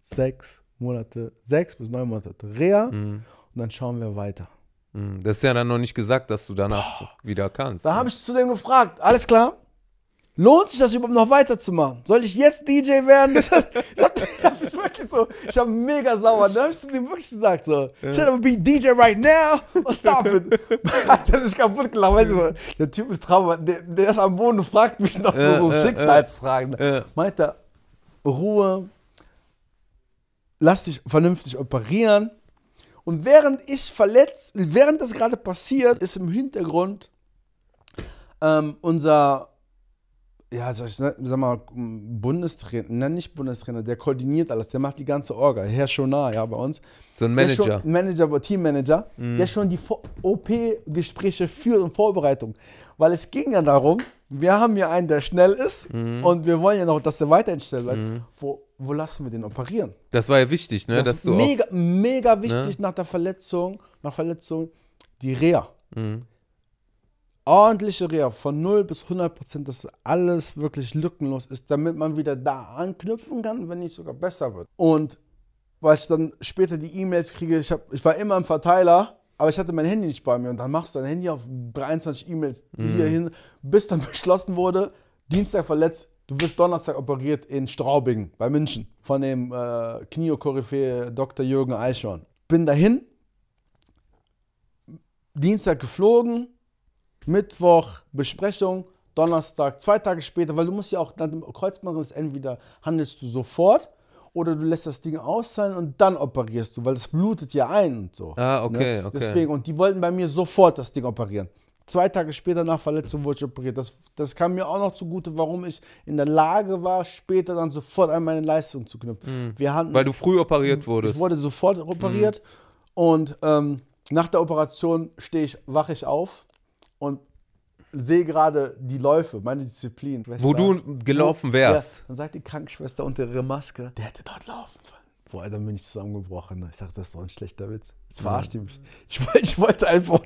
Sechs Monate, sechs bis neun Monate Reha mhm. und dann schauen wir weiter. Mhm. Das ist ja dann noch nicht gesagt, dass du danach Boah. wieder kannst. Da ne? habe ich zu dem gefragt, alles klar? Lohnt sich das überhaupt noch weiterzumachen? Soll ich jetzt DJ werden? Das, das, das ist wirklich so. Ich habe mega sauer. Da habe ich zu dem wirklich gesagt so. Ja. Ich hätte be DJ right now und stop it. das ist kaputt gelacht. Weißt du, der Typ ist traurig. Der, der, ist am Boden und fragt mich noch so, so ja, Schicksalsfragen. Ja. Meint er, Ruhe, lass dich vernünftig operieren und während ich verletzt, während das gerade passiert, ist im Hintergrund ähm, unser, ja, sag, ich, ne, sag mal, Bundestrainer, nein, nicht Bundestrainer, der koordiniert alles, der macht die ganze Orga, Herr Schonar, ja, bei uns. So ein Manager. Schon, Manager, Teammanager, mhm. der schon die OP-Gespräche führt und Vorbereitung. Weil es ging ja darum, wir haben ja einen, der schnell ist mhm. und wir wollen ja noch, dass der weiterhin schnell bleibt. Mhm. Wo, wo lassen wir den operieren? Das war ja wichtig, ne? Das ist mega, auch, mega ne? wichtig ne? nach der Verletzung, nach Verletzung, die Reha. Mhm. Ordentliche Reha von 0 bis 100 Prozent, dass alles wirklich lückenlos ist, damit man wieder da anknüpfen kann, wenn nicht sogar besser wird. Und weil ich dann später die E-Mails kriege, ich, hab, ich war immer im Verteiler aber ich hatte mein Handy nicht bei mir und dann machst du dein Handy auf 23 E-Mails mhm. hierhin, bis dann beschlossen wurde, Dienstag verletzt, du wirst Donnerstag operiert in Straubing bei München von dem äh, Knie-Koryphäe Dr. Jürgen Eichhorn. Bin dahin, Dienstag geflogen, Mittwoch Besprechung, Donnerstag, zwei Tage später, weil du musst ja auch nach dem Kreuzbandriss entweder handelst du sofort oder du lässt das Ding auszahlen und dann operierst du, weil es blutet ja ein und so. Ah, ne? okay, ne? okay. Deswegen, und die wollten bei mir sofort das Ding operieren. Zwei Tage später nach Verletzung wurde ich operiert. Das, das kam mir auch noch zugute, warum ich in der Lage war, später dann sofort an meine Leistung zu knüpfen. Mhm. Wir hatten, Weil du früh operiert wurdest. Ich wurde sofort hm. operiert mhm. und ähm, nach der Operation stehe ich, wache ich auf und sehe gerade die Läufe, meine Disziplin. Wo du gelaufen wärst. Ja, dann sagt die Krankenschwester unter ihrer Maske, der hätte dort laufen sollen. Boah, dann bin ich zusammengebrochen. Ich dachte, das ist doch ein schlechter Witz. Jetzt verarscht die mich. Ich, ich, wollte einfach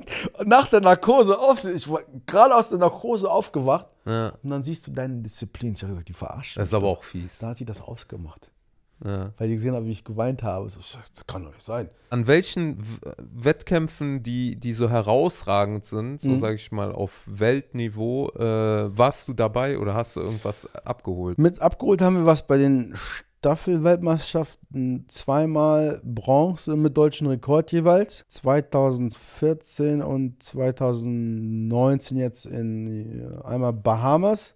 nach der Narkose aufsehen. ich war gerade aus der Narkose aufgewacht. Ja. Und dann siehst du deine Disziplin. Ich habe gesagt, die verarscht. Das ist aber auch fies. Dann hat die das ausgemacht. Ja. Weil die gesehen haben, wie ich geweint habe. So, das kann doch nicht sein. An welchen Wettkämpfen, die, die so herausragend sind, so mhm. sage ich mal, auf Weltniveau, äh, warst du dabei oder hast du irgendwas abgeholt? Mit abgeholt haben wir was bei den Staffelweltmeisterschaften zweimal Bronze mit deutschen Rekord jeweils. 2014 und 2019 jetzt in äh, einmal Bahamas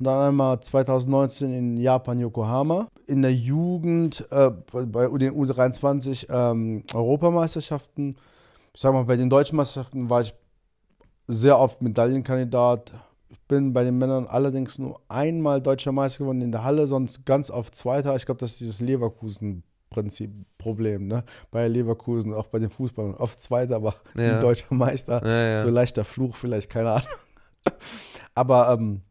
und dann einmal 2019 in Japan, Yokohama. In der Jugend äh, bei den U23 ähm, Europameisterschaften. Ich sag mal, bei den deutschen Meisterschaften war ich sehr oft Medaillenkandidat. Ich bin bei den Männern allerdings nur einmal deutscher Meister geworden in der Halle, sonst ganz oft Zweiter. Ich glaube, das ist dieses Leverkusen Prinzip Problem, ne? Bei Leverkusen, auch bei den Fußballern. Oft Zweiter, aber ja. deutscher Meister. Ja, ja. So leichter Fluch vielleicht, keine Ahnung. aber ähm,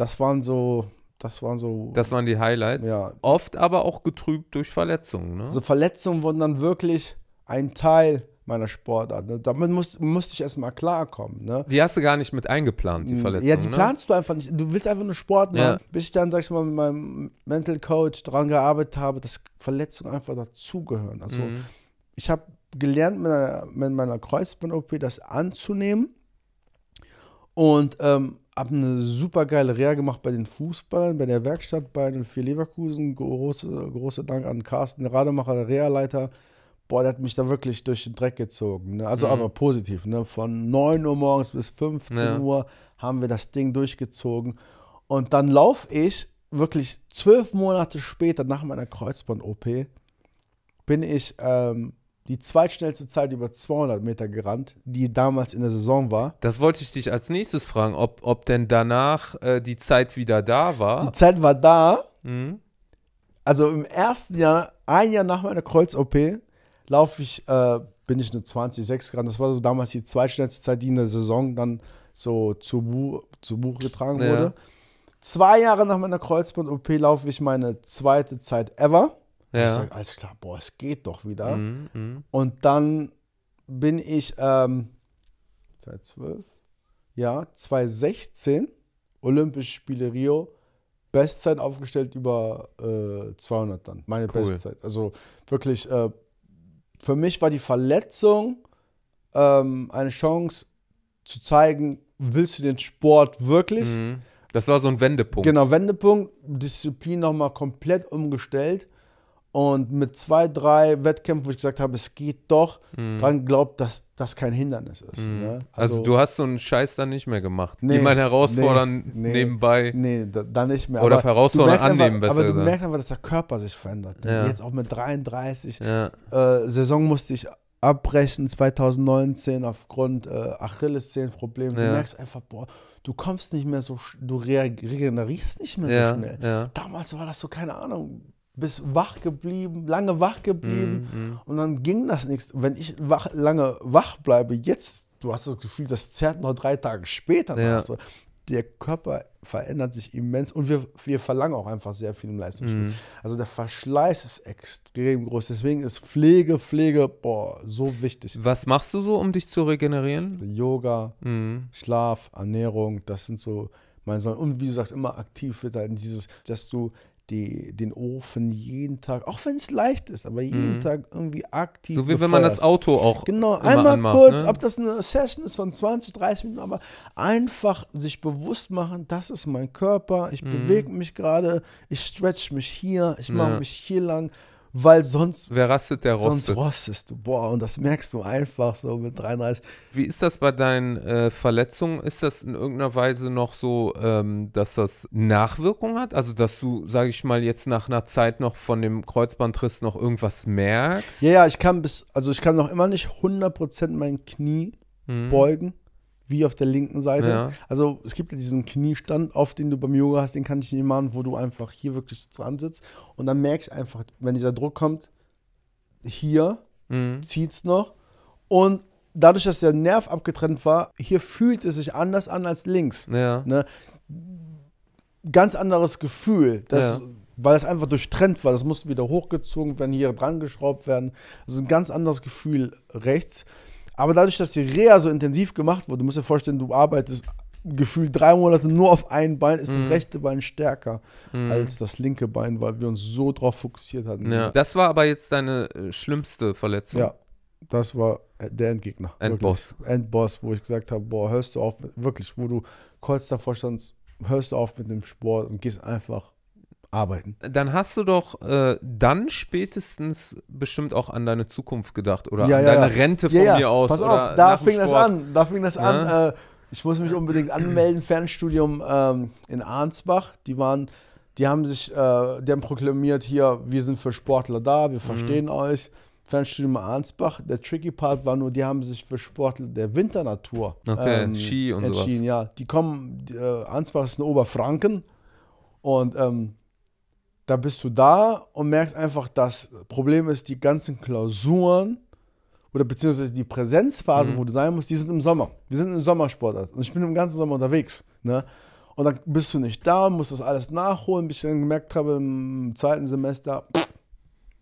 das waren so, das waren so. Das waren die Highlights. Ja. Oft aber auch getrübt durch Verletzungen. Ne? Also Verletzungen wurden dann wirklich ein Teil meiner Sportart. Ne? Damit muss, musste ich erstmal klarkommen. Ne? Die hast du gar nicht mit eingeplant, die Verletzungen. Ja, die ne? planst du einfach nicht. Du willst einfach nur Sport machen. Ja. Bis ich dann, sag ich mal, mit meinem Mental Coach daran gearbeitet habe, dass Verletzungen einfach dazugehören. Also mhm. ich habe gelernt mit meiner, meiner Kreuzband-OP das anzunehmen und ähm, habe eine super geile Reha gemacht bei den Fußballern, bei der Werkstatt, bei den vier Leverkusen. Große, große Dank an Carsten Rademacher, der Reha-Leiter. Boah, der hat mich da wirklich durch den Dreck gezogen. Ne? Also mhm. aber positiv. Ne? Von 9 Uhr morgens bis 15 ja. Uhr haben wir das Ding durchgezogen. Und dann laufe ich wirklich zwölf Monate später nach meiner Kreuzband-OP, bin ich ähm, die zweitschnellste Zeit über 200 Meter gerannt, die damals in der Saison war. Das wollte ich dich als nächstes fragen, ob, ob denn danach äh, die Zeit wieder da war. Die Zeit war da. Mhm. Also im ersten Jahr, ein Jahr nach meiner Kreuz-OP, laufe ich, äh, bin ich eine 20,6 gerannt. Das war so damals die zweitschnellste Zeit, die in der Saison dann so zu, Bu zu Buch getragen ja. wurde. Zwei Jahre nach meiner Kreuzband-OP laufe ich meine zweite Zeit ever. Ja. Ich sage, alles klar, boah, es geht doch wieder. Mhm, mhm. Und dann bin ich ähm, 2012, ja, 2016, Olympische Spiele Rio, Bestzeit aufgestellt über äh, 200 dann, meine cool. Bestzeit. Also wirklich, äh, für mich war die Verletzung ähm, eine Chance zu zeigen, willst du den Sport wirklich? Mhm. Das war so ein Wendepunkt. Genau, Wendepunkt, Disziplin nochmal komplett umgestellt. Und mit zwei, drei Wettkämpfen, wo ich gesagt habe, es geht doch, mhm. dran glaubt, dass das kein Hindernis ist. Mhm. Ne? Also, also, du hast so einen Scheiß dann nicht mehr gemacht. Nee, Jemanden herausfordern nee, nebenbei. Nee, da, dann nicht mehr. Oder herausfordern annehmen besser. Aber du gesagt. merkst einfach, dass der Körper sich verändert. Ja. Jetzt auch mit 33. Ja. Äh, Saison musste ich abbrechen 2019 aufgrund äh, Achillessehnenproblemen. Ja. Du merkst einfach, boah, du kommst nicht mehr so, du regenerierst nicht mehr so schnell. Ja. Damals war das so, keine Ahnung, bist wach geblieben, lange wach geblieben mm, mm. und dann ging das nichts. Wenn ich wach, lange wach bleibe, jetzt, du hast das Gefühl, das zerrt noch drei Tage später. Ja. Also, der Körper verändert sich immens und wir, wir verlangen auch einfach sehr viel im Leistungssport. Mm. Also der Verschleiß ist extrem groß. Deswegen ist Pflege, Pflege, boah, so wichtig. Was machst du so, um dich zu regenerieren? Yoga, mhm. Schlaf, Ernährung, das sind so meine Säulen. Und wie du sagst, immer aktiv wird dieses, dass du die, den Ofen jeden Tag, auch wenn es leicht ist, aber jeden mhm. Tag irgendwie aktiv. So wie gefeuerst. wenn man das Auto auch. Genau, einmal anmacht, kurz, ne? ob das eine Session ist von 20, 30 Minuten, aber einfach sich bewusst machen, das ist mein Körper, ich mhm. bewege mich gerade, ich stretch mich hier, ich mache ja. mich hier lang weil sonst. Wer rastet, der rostet. Sonst rostest du. Boah, und das merkst du einfach so mit 33. Wie ist das bei deinen äh, Verletzungen? Ist das in irgendeiner Weise noch so, ähm, dass das Nachwirkung hat? Also, dass du, sag ich mal, jetzt nach einer Zeit noch von dem Kreuzbandriss noch irgendwas merkst? Ja, ja, ich kann bis, also ich kann noch immer nicht 100% mein Knie mhm. beugen wie auf der linken Seite. Ja. Also es gibt ja diesen Kniestand, auf den du beim Yoga hast, den kann ich nicht machen, wo du einfach hier wirklich dran sitzt und dann merke ich einfach, wenn dieser Druck kommt, hier mhm. zieht es noch und dadurch, dass der Nerv abgetrennt war, hier fühlt es sich anders an als links. Ja. Ne? Ganz anderes Gefühl, das, ja. weil es einfach durchtrennt war. Das musste wieder hochgezogen werden, hier dran geschraubt werden. Das ist ein ganz anderes Gefühl rechts. Aber dadurch, dass die Reha so intensiv gemacht wurde, du musst dir vorstellen, du arbeitest gefühlt drei Monate nur auf einem Bein, ist mhm. das rechte Bein stärker mhm. als das linke Bein, weil wir uns so drauf fokussiert hatten. Ja. Das war aber jetzt deine äh, schlimmste Verletzung. Ja, das war äh, der Endgegner. Endboss. Wirklich. Endboss, wo ich gesagt habe, boah, hörst du auf, wirklich, wo du kurz davor standst, hörst du auf mit dem Sport und gehst einfach arbeiten. Dann hast du doch äh, dann spätestens bestimmt auch an deine Zukunft gedacht oder ja, an ja, deine ja. Rente von mir aus. Pass auf, da fing das an. Da fing das an. Äh, ich muss mich unbedingt anmelden, Fernstudium ähm, in Arnsbach. Die waren, die haben sich, äh, die haben proklamiert hier, wir sind für Sportler da, wir mhm. verstehen mhm. euch. Fernstudium in Arnsbach. Der tricky Part war nur, die haben sich für Sportler der Winternatur okay, ähm, Ski und entschieden. Sowas. Ja, die kommen, äh, Arnsbach ist in Oberfranken und ähm, da bist du da und merkst einfach, das Problem ist, die ganzen Klausuren oder beziehungsweise die Präsenzphase, mhm. wo du sein musst, die sind im Sommer. Wir sind im Sommersportart und ich bin im ganzen Sommer unterwegs. Ne? Und dann bist du nicht da, musst das alles nachholen, bis ich dann gemerkt habe im zweiten Semester, pff,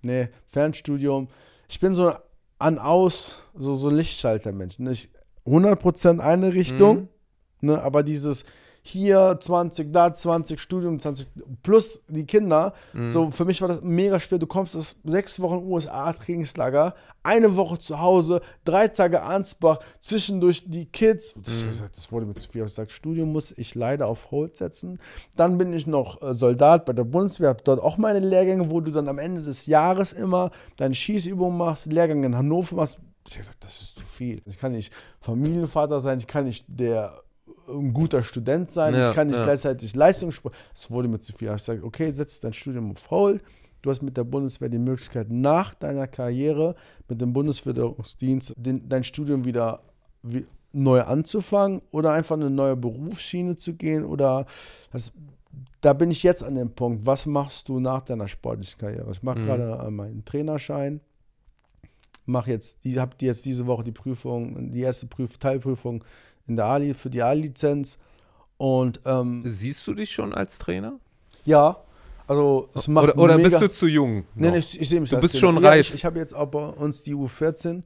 nee, Fernstudium. Ich bin so an aus, so, so Lichtschaltermensch. Nicht 100% eine Richtung, mhm. ne? aber dieses, hier 20, da 20, Studium 20, plus die Kinder. Mhm. So, für mich war das mega schwer. Du kommst aus sechs Wochen USA-Trainingslager, eine Woche zu Hause, drei Tage Ansbach, zwischendurch die Kids. Das, mhm. Halt, das wurde mir zu viel. Ich gesagt, Studium muss ich leider auf Hold setzen. Dann bin ich noch äh, Soldat bei der Bundeswehr, habe dort auch meine Lehrgänge, wo du dann am Ende des Jahres immer deine Schießübungen machst, Lehrgänge in Hannover machst. Ich habe gesagt, das ist zu viel. Ich kann nicht Familienvater sein, ich kann nicht der ein guter Student sein, ja, ich kann nicht ja. gleichzeitig Leistungssport. Es wurde mir zu viel. Ich sage, okay, setz dein Studium auf Hold. Du hast mit der Bundeswehr die Möglichkeit, nach deiner Karriere mit dem Bundesförderungsdienst den, dein Studium wieder wie, neu anzufangen oder einfach eine neue Berufsschiene zu gehen. Oder das, da bin ich jetzt an dem Punkt, was machst du nach deiner sportlichen Karriere? Ich mache mhm. gerade meinen Trainerschein mache jetzt, die habe jetzt diese Woche die Prüfung, die erste Prüf, Teilprüfung in der Ali für die A-Lizenz. Und ähm, siehst du dich schon als Trainer? Ja, also es macht Oder, oder bist du zu jung? Nein, nee, ich, ich sehe mich. Du bist Trainer. schon ja, reif. ich, ich habe jetzt auch bei uns die U14,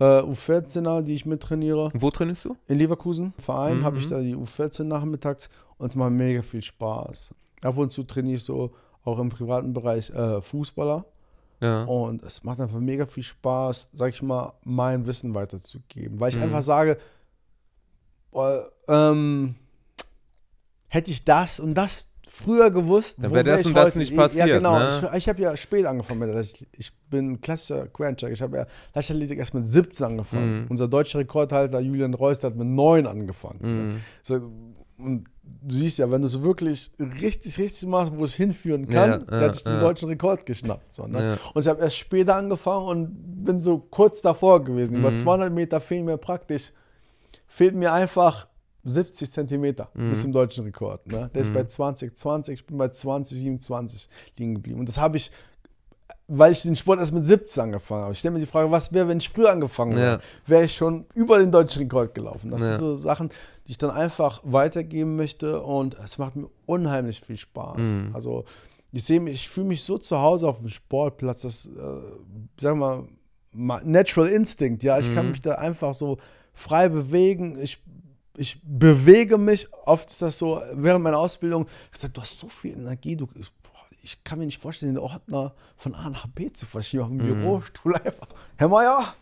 äh, U14er, die ich mittrainiere. Wo trainierst du? In Leverkusen. Verein mhm. habe ich da die U14 nachmittags und es macht mega viel Spaß. Ab und zu trainiere ich so auch im privaten Bereich äh, Fußballer. Ja. Und es macht einfach mega viel Spaß, sag ich mal, mein Wissen weiterzugeben. Weil ich mhm. einfach sage, ähm, hätte ich das und das früher gewusst, dann wäre das wär und das nicht passiert. Ja, genau. Ne? Ich, ich habe ja spät angefangen mit Leichtathletik. Ich bin klassischer Quereinsteiger. Ich habe ja Leichtathletik erst mit 17 angefangen. Mhm. Unser deutscher Rekordhalter Julian Reus, hat mit 9 angefangen. Ne? Mhm. So, und du siehst ja, wenn du es wirklich richtig, richtig machst, wo es hinführen kann, ja, ja, hat sich ja. den deutschen Rekord geschnappt. So, ne? Und ich habe erst später angefangen und bin so kurz davor gewesen. Mhm. Über 200 Meter fehlen mir praktisch fehlt mir einfach 70 Zentimeter mhm. bis zum deutschen Rekord. Ne? Der mhm. ist bei 20, 20, ich bin bei 20, 27 liegen geblieben. Und das habe ich, weil ich den Sport erst mit 17 angefangen habe. Ich stelle mir die Frage, was wäre, wenn ich früher angefangen hätte? Ja. Wäre ich schon über den deutschen Rekord gelaufen? Das ja. sind so Sachen, die ich dann einfach weitergeben möchte und es macht mir unheimlich viel Spaß. Mhm. Also ich sehe mich, ich fühle mich so zu Hause auf dem Sportplatz, das, äh, sagen wir mal, Natural Instinct, ja, ich kann mhm. mich da einfach so frei bewegen. Ich, ich bewege mich. Oft ist das so, während meiner Ausbildung, ich sage, du hast so viel Energie, du, ich kann mir nicht vorstellen, den Ordner von A nach B zu verschieben auf dem mhm. Bürostuhl. Einfach. Herr Meier,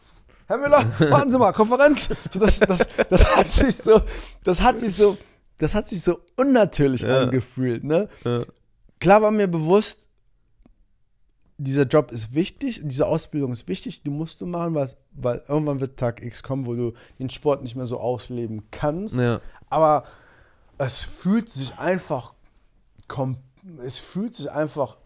Herr Müller, warten Sie mal, Konferenz. So, das, das, das, hat sich so, das hat sich so, das hat sich so unnatürlich ja. angefühlt. Ne? Ja. Klar war mir bewusst, dieser Job ist wichtig, diese Ausbildung ist wichtig, die musst du machen, was, weil irgendwann wird Tag X kommen, wo du den Sport nicht mehr so ausleben kannst. Ja. Aber es fühlt sich einfach, es fühlt sich einfach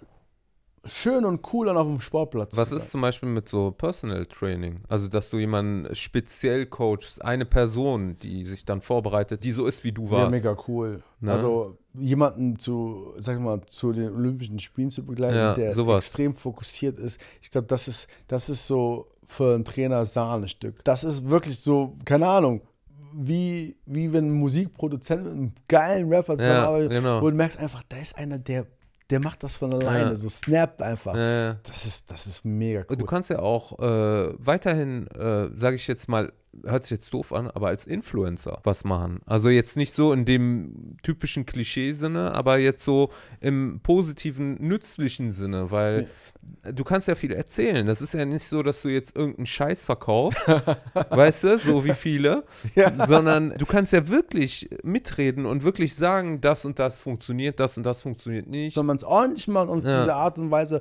schön und cool und auf dem Sportplatz. Was ist zum Beispiel mit so Personal Training? Also, dass du jemanden speziell coachst, eine Person, die sich dann vorbereitet, die so ist, wie du warst. Ja, mega cool. Ne? Also, jemanden zu, sag ich mal, zu den Olympischen Spielen zu begleiten, ja, der sowas. extrem fokussiert ist. Ich glaube, das ist, das ist so für einen Trainer Sahnestück. Das ist wirklich so, keine Ahnung, wie, wie wenn ein Musikproduzent mit einem geilen Rapper zusammenarbeitet ja, genau. und merkst einfach, da ist einer, der der macht das von alleine, ja. so snappt einfach. Ja. Das, ist, das ist mega cool. Und du kannst ja auch äh, weiterhin, äh, sage ich jetzt mal, hört sich jetzt doof an, aber als Influencer was machen. Also jetzt nicht so in dem typischen Klischee-Sinne, aber jetzt so im positiven, nützlichen Sinne, weil ja. du kannst ja viel erzählen. Das ist ja nicht so, dass du jetzt irgendeinen Scheiß verkaufst, weißt du, so wie viele, ja. sondern du kannst ja wirklich mitreden und wirklich sagen, das und das funktioniert, das und das funktioniert nicht. Soll man es ordentlich machen und ja. diese Art und Weise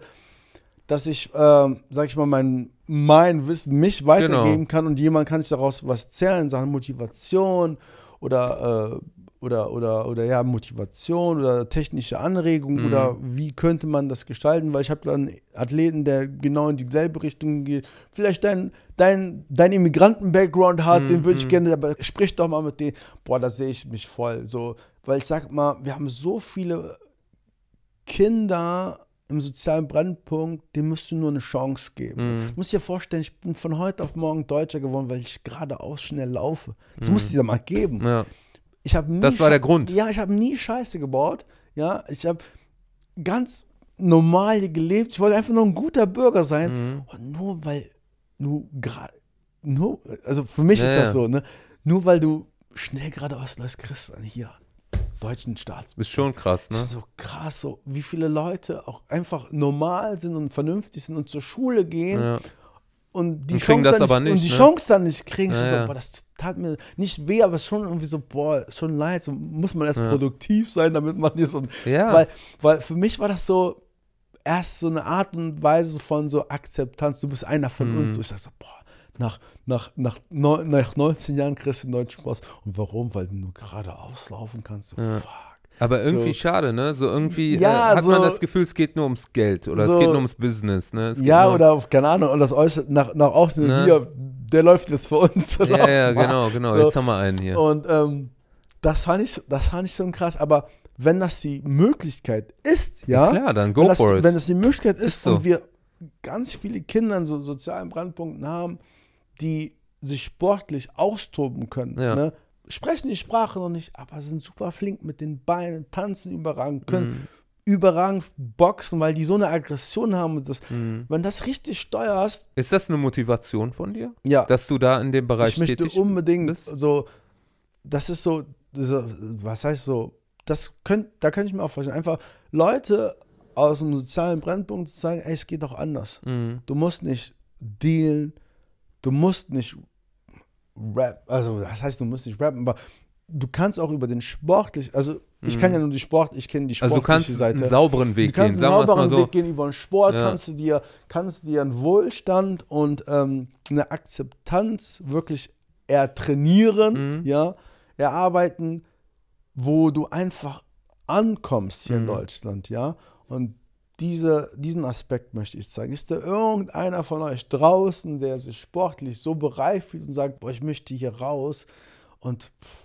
dass ich, äh, sag ich mal, mein, mein Wissen mich weitergeben genau. kann und jemand kann sich daraus was zählen, Sachen Motivation oder, äh, oder, oder, oder ja, Motivation oder technische Anregung mhm. oder wie könnte man das gestalten, weil ich habe dann Athleten, der genau in dieselbe Richtung geht. Vielleicht dein, dein, dein Immigranten-Background hat, mhm. den würde ich mhm. gerne, aber sprich doch mal mit dem, boah, da sehe ich mich voll. So, weil ich sag mal, wir haben so viele Kinder im sozialen Brennpunkt, dem musst du nur eine Chance geben. Mhm. Du musst dir vorstellen, ich bin von heute auf morgen Deutscher geworden, weil ich geradeaus schnell laufe. Das mhm. musst du dir mal geben. Ja. Ich nie das war der Grund. Ja, ich habe nie Scheiße gebaut. Ja, ich habe ganz normal gelebt. Ich wollte einfach nur ein guter Bürger sein. Mhm. Und nur weil du gerade, nur, also für mich ja, ist das ja. so, ne? Nur weil du schnell geradeaus läufst, kriegst du dann hier deutschen Staatsbürger. Ist schon krass, ne? so krass, so wie viele Leute auch einfach normal sind und vernünftig sind und zur Schule gehen. Ja. Und die, und Chance das nicht, nicht, und die ne? Chance dann nicht kriegen. Ja, so, ja. Boah, das tat mir nicht weh, aber schon irgendwie so, boah, schon leid. So muss man erst produktiv sein, damit man nicht so. Weil, weil für mich war das so erst so eine Art und Weise von so Akzeptanz. Du bist einer von mhm. uns. Und ich dachte so, boah, nach, nach, nach, nach 19 Jahren kriegst du einen deutschen Pass. Und warum? Weil du nur geradeaus laufen kannst. So, ja. Fuck. Aber irgendwie so. schade, ne? So irgendwie äh, ja, äh, hat so, man das Gefühl, es geht nur ums Geld oder so, es geht nur ums Business, ne? ja, oder keine Ahnung, und das äußert nach, nach außen, ne? hier, der läuft jetzt vor uns. Ja, ja, genau, genau, jetzt haben wir einen hier. Und ähm, das, fand ich, das fand ich so krass, aber wenn das die Möglichkeit ist, ja, ja klar, dann go wenn for it. Wenn das die Möglichkeit ist, ist und wir ganz viele Kinder in so sozialen Brandpunkten haben, die sich sportlich austoben können. Ja. Ne? Sprechen die Sprache noch nicht, aber sind super flink mit den Beinen, tanzen überragend, können mhm. überragend boxen, weil die so eine Aggression haben. Dass, mhm. Wenn das richtig steuerst. Ist das eine Motivation von dir? Ja. Dass du da in dem Bereich ich möchte unbedingt bist? so. Das ist so, so, was heißt so, das könnt, da könnte ich mir auch vorstellen, einfach Leute aus dem sozialen Brennpunkt zu sagen, ey, es geht doch anders. Mhm. Du musst nicht dealen, du musst nicht rap, also das heißt, du musst nicht rappen, aber du kannst auch über den sportlichen, also ich kann mhm. ja nur die Sport, ich kenne die sportliche Seite. Also du kannst Seite. einen sauberen Weg gehen. Du kannst gehen, einen sauberen so. Weg gehen über den Sport, ja. kannst du dir, kannst du dir einen Wohlstand und ähm, eine Akzeptanz wirklich ertrainieren, mhm. ja, erarbeiten, wo du einfach ankommst hier mhm. in Deutschland, ja. Und diese, diesen Aspekt möchte ich zeigen. Ist da irgendeiner von euch draußen, der sich sportlich so bereit fühlt und sagt, boah, ich möchte hier raus und pff,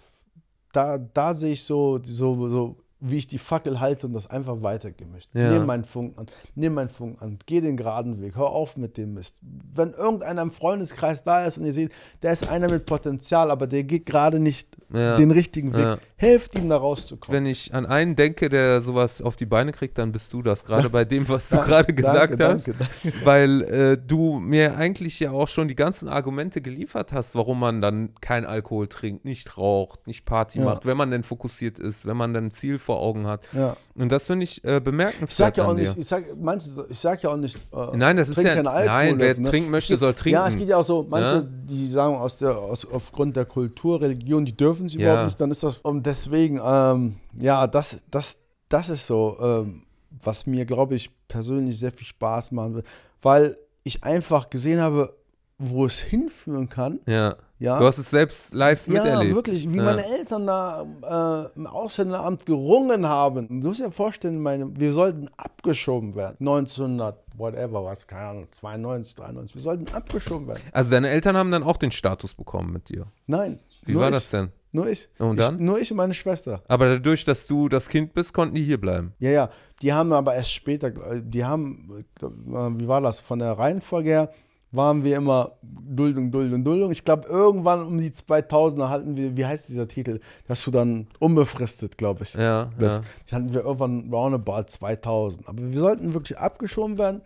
da, da sehe ich so, so, so wie ich die Fackel halte und das einfach weitergemischt. Ja. Nimm meinen Funk an, nimm meinen Funken an, geh den geraden Weg, hör auf mit dem Mist. Wenn irgendeiner im Freundeskreis da ist und ihr seht, der ist einer mit Potenzial, aber der geht gerade nicht ja. den richtigen Weg, ja. helft ihm da rauszukommen. Wenn ich an einen denke, der sowas auf die Beine kriegt, dann bist du das, gerade bei dem, was du gerade gesagt danke, hast. Danke, danke. Weil äh, du mir eigentlich ja auch schon die ganzen Argumente geliefert hast, warum man dann kein Alkohol trinkt, nicht raucht, nicht Party macht, wenn man denn fokussiert ist, wenn man dann zielvoll vor Augen hat. Ja. Und das finde ich äh, bemerkenswert. Ich sag ja auch nicht, ich sag, manche, ich sag ja auch nicht, äh, nein, das ist ja, Alkohol, nein, wer ne? trinken möchte, soll trinken. Ja, es geht ja auch so, manche, ja? Ne? die sagen aus der, aus, aufgrund der Kultur, Religion, die dürfen sie ja. überhaupt nicht, dann ist das, und deswegen, ähm, ja, das, das, das ist so, ähm, was mir, glaube ich, persönlich sehr viel Spaß machen will, weil ich einfach gesehen habe, wo es hinführen kann. Ja. Ja. Du hast es selbst live ja, miterlebt. Ja, wirklich, wie ja. meine Eltern da äh, im Ausländeramt gerungen haben. Du musst dir vorstellen, meine, wir sollten abgeschoben werden. 1900, whatever, was, keine Ahnung, 92, 93. Wir sollten abgeschoben werden. Also deine Eltern haben dann auch den Status bekommen mit dir? Nein. Wie war ich, das denn? Nur ich. Und dann? Ich, nur ich und meine Schwester. Aber dadurch, dass du das Kind bist, konnten die hier bleiben. Ja, ja. Die haben aber erst später, äh, die haben, äh, wie war das, von der Reihenfolge her, waren wir immer Duldung, Duldung, Duldung. Ich glaube, irgendwann um die 2000er hatten wir, wie heißt dieser Titel, dass du dann unbefristet, glaube ich, ja, bist. Ja. Das hatten wir irgendwann roundabout 2000. Aber wir sollten wirklich abgeschoben werden.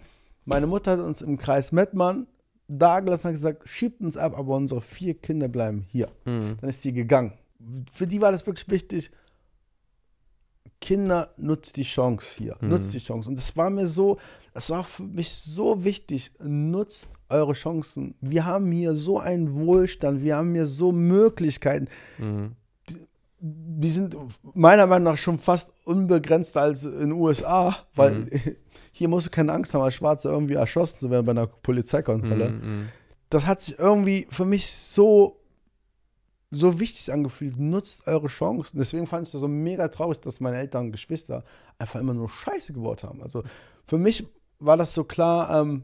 Meine Mutter hat uns im Kreis Mettmann da gelassen und gesagt, schiebt uns ab, aber unsere vier Kinder bleiben hier. Mhm. Dann ist sie gegangen. Für die war das wirklich wichtig, Kinder, nutzt die Chance hier, mhm. nutzt die Chance. Und das war mir so, das war für mich so wichtig. Nutzt eure Chancen. Wir haben hier so einen Wohlstand, wir haben hier so Möglichkeiten. Mhm. Die, die, sind meiner Meinung nach schon fast unbegrenzter als in den USA, weil mhm. hier musst du keine Angst haben, als Schwarze irgendwie erschossen zu werden bei einer Polizeikontrolle. Mhm, mhm. Das hat sich irgendwie für mich so so wichtig angefühlt. Nutzt eure Chancen. Deswegen fand ich das so mega traurig, dass meine Eltern und Geschwister einfach immer nur Scheiße gebaut haben. Also für mich war das so klar, ähm,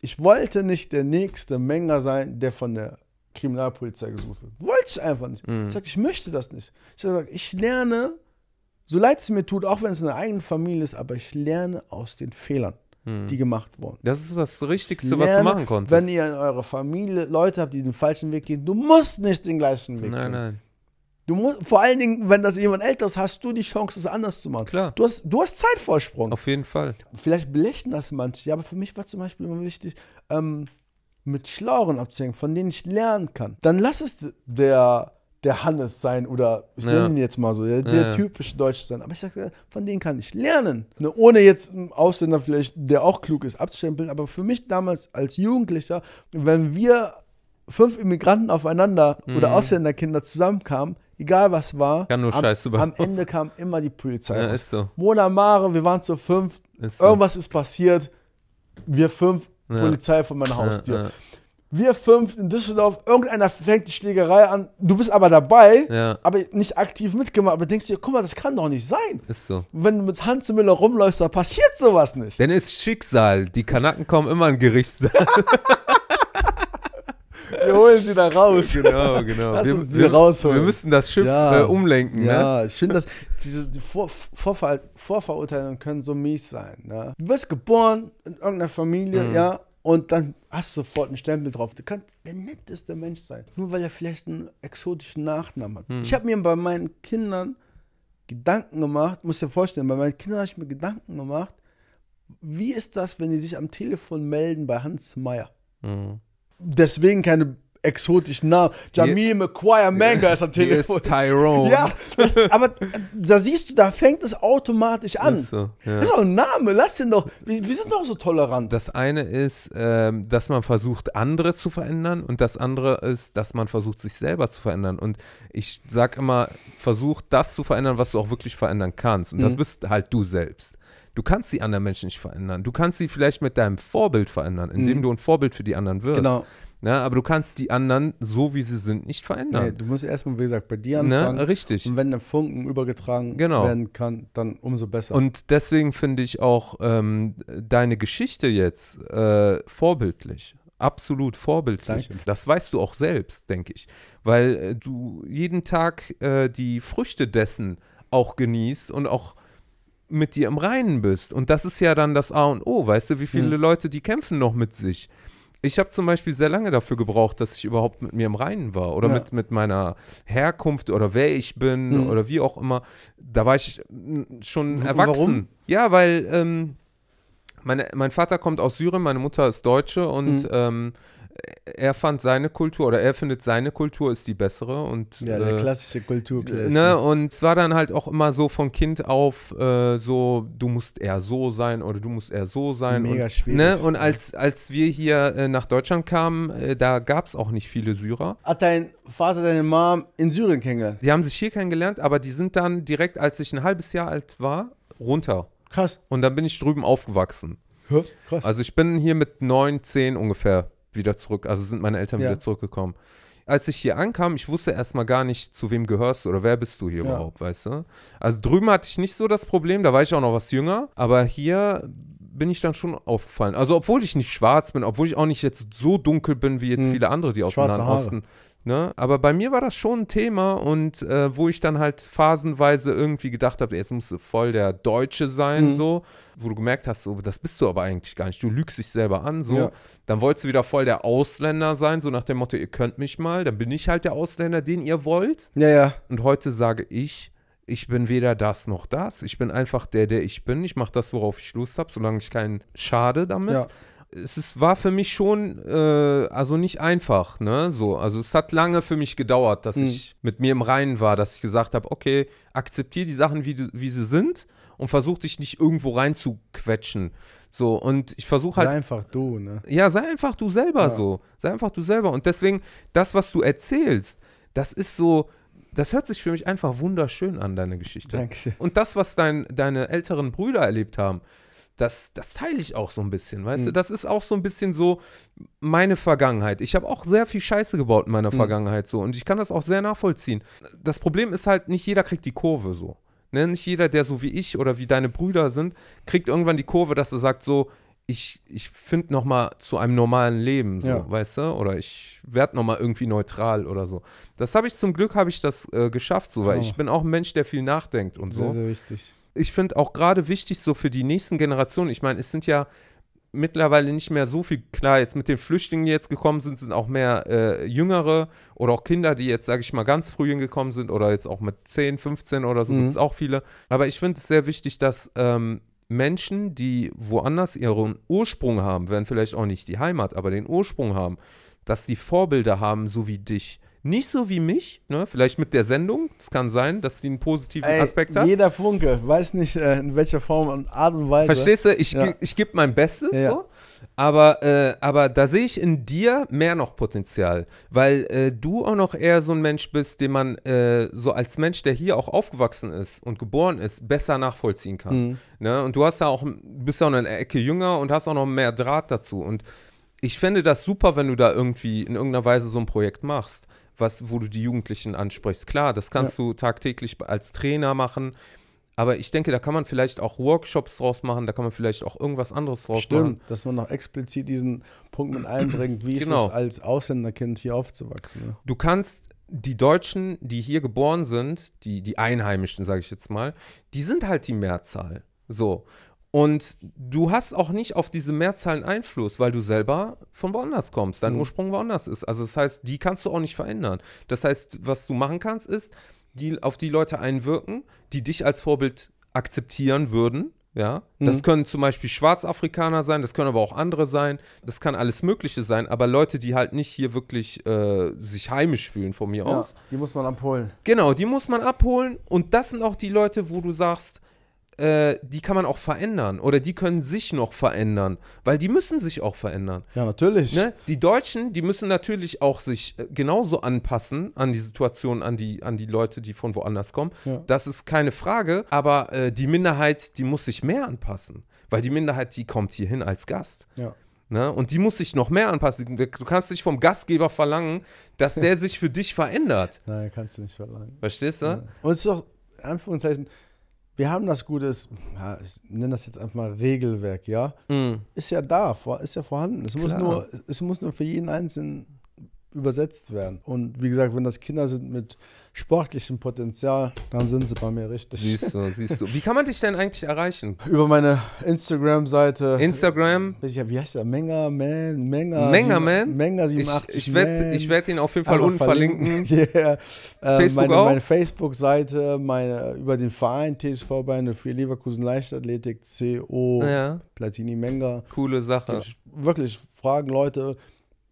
ich wollte nicht der nächste Menger sein, der von der Kriminalpolizei gesucht wird. Wollte ich einfach nicht. Mhm. Ich sagte, ich möchte das nicht. Ich sage, ich lerne, so leid es mir tut, auch wenn es in der eigenen Familie ist, aber ich lerne aus den Fehlern, mhm. die gemacht wurden. Das ist das Richtigste, lerne, was du machen konntest. Wenn ihr in eurer Familie Leute habt, die den falschen Weg gehen, du musst nicht den gleichen Weg nein, gehen. Nein, nein. Du musst, vor allen Dingen, wenn das jemand älter ist, hast du die Chance, das anders zu machen. Klar. Du hast, du hast Zeitvorsprung. Auf jeden Fall. Vielleicht belächeln das manche, ja, aber für mich war zum Beispiel immer wichtig, ähm, mit Schlauren abzuhängen, von denen ich lernen kann. Dann lass es der, der Hannes sein oder ich ja. nenne ihn jetzt mal so, der, der ja. typisch Deutsch sein. Aber ich sage, von denen kann ich lernen. Ne, ohne jetzt einen Ausländer vielleicht, der auch klug ist, abzustempeln. Aber für mich damals als Jugendlicher, wenn wir fünf Immigranten aufeinander mhm. oder Ausländerkinder zusammenkamen, egal was war. Kann nur am, Scheiße Am Ende kam immer die Polizei. Ja, ist so. Mona Mare, wir waren zu fünf, ist irgendwas so. ist passiert. Wir fünf, ja. Polizei von meiner Haustür. Ja, ja. Wir fünf in Düsseldorf, irgendeiner fängt die Schlägerei an, du bist aber dabei, aber nicht aktiv mitgemacht, aber denkst dir, guck mal, das kann doch nicht sein. Ist so. Wenn du mit Hans Müller rumläufst, da passiert sowas nicht. Denn es ist Schicksal, die Kanaken kommen immer in Gerichtssaal. Wir holen sie da raus. Äh, genau, genau. wir, uns wir, rausholen. wir müssen das Schiff ja. äh, umlenken. Ne? Ja, ne? ich finde das, diese Vor, Vorver Vorverurteilungen können so mies sein. Ne? Du wirst geboren in irgendeiner Familie, mhm. ja, und dann hast du sofort einen Stempel drauf. Du kannst der netteste Mensch sein, nur weil er vielleicht einen exotischen Nachnamen hat. Mhm. Ich habe mir bei meinen Kindern Gedanken gemacht, muss dir vorstellen, bei meinen Kindern habe ich mir Gedanken gemacht, wie ist das, wenn die sich am Telefon melden bei Hans Meyer? Mhm deswegen keine exotischen Namen. Jamil McQuire Manga yeah, ist am Telefon. Ist Tyrone. Ja, das, aber da siehst du, da fängt es automatisch an. Ist, so, ja. ist doch ein Name, lass den doch. Wir, wir, sind doch so tolerant. Das eine ist, ähm, dass man versucht, andere zu verändern und das andere ist, dass man versucht, sich selber zu verändern. Und ich sag immer, versuch das zu verändern, was du auch wirklich verändern kannst. Und mhm. das bist halt du selbst. Du kannst die anderen Menschen nicht verändern. Du kannst sie vielleicht mit deinem Vorbild verändern, indem mhm. du ein Vorbild für die anderen wirst. Genau. Ja, ne, aber du kannst die anderen, so wie sie sind, nicht verändern. Nee, du musst erstmal, wie gesagt, bei dir ne, anfangen. Ne? Richtig. Und wenn der Funken übergetragen genau. werden kann, dann umso besser. Und deswegen finde ich auch ähm, deine Geschichte jetzt äh, vorbildlich. Absolut vorbildlich. Danke. Das weißt du auch selbst, denke ich. Weil äh, du jeden Tag äh, die Früchte dessen auch genießt und auch mit dir im Reinen bist. Und das ist ja dann das A und O. Weißt du, wie hm. viele mhm. Leute, die kämpfen noch mit sich? Ich habe zum Beispiel sehr lange dafür gebraucht, dass ich überhaupt mit mir im Reinen war oder ja. mit, mit meiner Herkunft oder wer ich bin mhm. oder wie auch immer. Da war ich schon w erwachsen. Warum? Ja, weil ähm, meine, mein Vater kommt aus Syrien, meine Mutter ist Deutsche und mhm. ähm, er fand seine Kultur oder er findet seine Kultur ist die bessere und ja, äh, der klassische Kultur. Ne, und es war dann halt auch immer so von Kind auf äh, so, du musst eher so sein oder du musst eher so sein. Mega und, schwierig. Ne, und als, als wir hier äh, nach Deutschland kamen, äh, da gab es auch nicht viele Syrer. Hat dein Vater, deine Mom in Syrien kennengelernt? Die haben sich hier kennengelernt, aber die sind dann direkt, als ich ein halbes Jahr alt war, runter. Krass. Und dann bin ich drüben aufgewachsen. Ja, krass. Also ich bin hier mit neun, zehn ungefähr wieder zurück, also sind meine Eltern ja. wieder zurückgekommen. Als ich hier ankam, ich wusste erstmal gar nicht, zu wem gehörst du oder wer bist du hier ja. überhaupt, weißt du? Also drüben hatte ich nicht so das Problem, da war ich auch noch was jünger, aber hier bin ich dann schon aufgefallen. Also obwohl ich nicht schwarz bin, obwohl ich auch nicht jetzt so dunkel bin wie jetzt hm. viele andere, die aus dem Nahen Osten Ne? Aber bei mir war das schon ein Thema und äh, wo ich dann halt phasenweise irgendwie gedacht habe, jetzt musst du voll der Deutsche sein, mhm. so, wo du gemerkt hast, so, das bist du aber eigentlich gar nicht, du lügst dich selber an, so. Ja. Dann wolltest du wieder voll der Ausländer sein, so nach dem Motto, ihr könnt mich mal, dann bin ich halt der Ausländer, den ihr wollt. Ja, ja. Und heute sage ich, ich bin weder das noch das. Ich bin einfach der, der ich bin. Ich mache das, worauf ich Lust habe, solange ich keinen schade damit. Ja es ist, war für mich schon, äh, also nicht einfach, ne? So, also es hat lange für mich gedauert, dass mhm. ich mit mir im Reinen war, dass ich gesagt habe, okay, akzeptiere die Sachen, wie, wie sie sind und versuch dich nicht irgendwo reinzuquetschen. So, und ich versuche halt. Sei einfach du, ne? Ja, sei einfach du selber ja. so. Sei einfach du selber. Und deswegen, das, was du erzählst, das ist so, das hört sich für mich einfach wunderschön an, deine Geschichte. Dankeschön. Und das, was dein, deine älteren Brüder erlebt haben, das, das teile ich auch so ein bisschen, weißt mhm. du? Das ist auch so ein bisschen so meine Vergangenheit. Ich habe auch sehr viel Scheiße gebaut in meiner mhm. Vergangenheit so und ich kann das auch sehr nachvollziehen. Das Problem ist halt, nicht jeder kriegt die Kurve so. Ne? Nicht jeder, der so wie ich oder wie deine Brüder sind, kriegt irgendwann die Kurve, dass er sagt so, ich, ich finde nochmal zu einem normalen Leben, so, ja. weißt du? Oder ich werde nochmal irgendwie neutral oder so. Das habe ich zum Glück, habe ich das äh, geschafft, so, weil oh. ich bin auch ein Mensch, der viel nachdenkt und sehr, so. Sehr, sehr wichtig ich finde auch gerade wichtig so für die nächsten Generationen, ich meine, es sind ja mittlerweile nicht mehr so viel, klar, jetzt mit den Flüchtlingen, die jetzt gekommen sind, sind auch mehr äh, Jüngere oder auch Kinder, die jetzt, sage ich mal, ganz früh hingekommen sind oder jetzt auch mit 10, 15 oder so, mhm. gibt es auch viele. Aber ich finde es sehr wichtig, dass ähm, Menschen, die woanders ihren Ursprung haben, werden vielleicht auch nicht die Heimat, aber den Ursprung haben, dass sie Vorbilder haben, so wie dich, nicht so wie mich, ne? vielleicht mit der Sendung. Es kann sein, dass sie einen positiven Ey, Aspekt hat. Jeder Funke, weiß nicht, äh, in welcher Form und Art und Weise. Verstehst du? Ich, ja. ich gebe mein Bestes ja. so. Aber, äh, aber da sehe ich in dir mehr noch Potenzial, weil äh, du auch noch eher so ein Mensch bist, den man äh, so als Mensch, der hier auch aufgewachsen ist und geboren ist, besser nachvollziehen kann. Mhm. Ne? Und du hast ja auch, bist ja auch eine Ecke jünger und hast auch noch mehr Draht dazu. Und ich fände das super, wenn du da irgendwie in irgendeiner Weise so ein Projekt machst was, wo du die Jugendlichen ansprichst. Klar, das kannst ja. du tagtäglich als Trainer machen, aber ich denke, da kann man vielleicht auch Workshops draus machen, da kann man vielleicht auch irgendwas anderes draus Stimmt, machen. Stimmt, dass man noch explizit diesen Punkt mit einbringt, wie genau. ist es als Ausländerkind hier aufzuwachsen. Ne? Du kannst die Deutschen, die hier geboren sind, die, die Einheimischen, sage ich jetzt mal, die sind halt die Mehrzahl. So. Und du hast auch nicht auf diese Mehrzahlen Einfluss, weil du selber von woanders kommst, dein mhm. Ursprung woanders ist. Also das heißt, die kannst du auch nicht verändern. Das heißt, was du machen kannst, ist, die, auf die Leute einwirken, die dich als Vorbild akzeptieren würden. Ja, mhm. das können zum Beispiel Schwarzafrikaner sein, das können aber auch andere sein, das kann alles Mögliche sein, aber Leute, die halt nicht hier wirklich äh, sich heimisch fühlen von mir ja, aus. Die muss man abholen. Genau, die muss man abholen und das sind auch die Leute, wo du sagst, äh, die kann man auch verändern oder die können sich noch verändern, weil die müssen sich auch verändern. Ja, natürlich. Ne? Die Deutschen, die müssen natürlich auch sich äh, genauso anpassen an die Situation, an die, an die Leute, die von woanders kommen. Ja. Das ist keine Frage, aber äh, die Minderheit, die muss sich mehr anpassen, weil die Minderheit, die kommt hierhin als Gast. Ja. Ne? Und die muss sich noch mehr anpassen. Du kannst nicht vom Gastgeber verlangen, dass der sich für dich verändert. Nein, kannst du nicht verlangen. Verstehst du? Ja. Und es ist auch, Anführungszeichen, wir haben das gute, ja, ich nenne das jetzt einfach mal Regelwerk, ja, mm. ist ja da, ist ja vorhanden. Es muss, nur, es muss nur für jeden Einzelnen übersetzt werden. Und wie gesagt, wenn das Kinder sind mit sportlichen Potenzial, dann sind sie bei mir richtig. Siehst du, siehst du. Wie kann man dich denn eigentlich erreichen? Über meine Instagram-Seite. Instagram? Instagram. Wie heißt der? Menga Man? Menga, Menga Man? Menga 87 Ich, ich werde werd ihn auf jeden Fall unten verlinken. verlinken. Yeah. Äh, Facebook meine, auch? Meine Facebook-Seite, meine, über den Verein TSV Beine für Leverkusen Leichtathletik, CO, ja. Platini Menga. Coole Sache. Ich, wirklich, fragen Leute,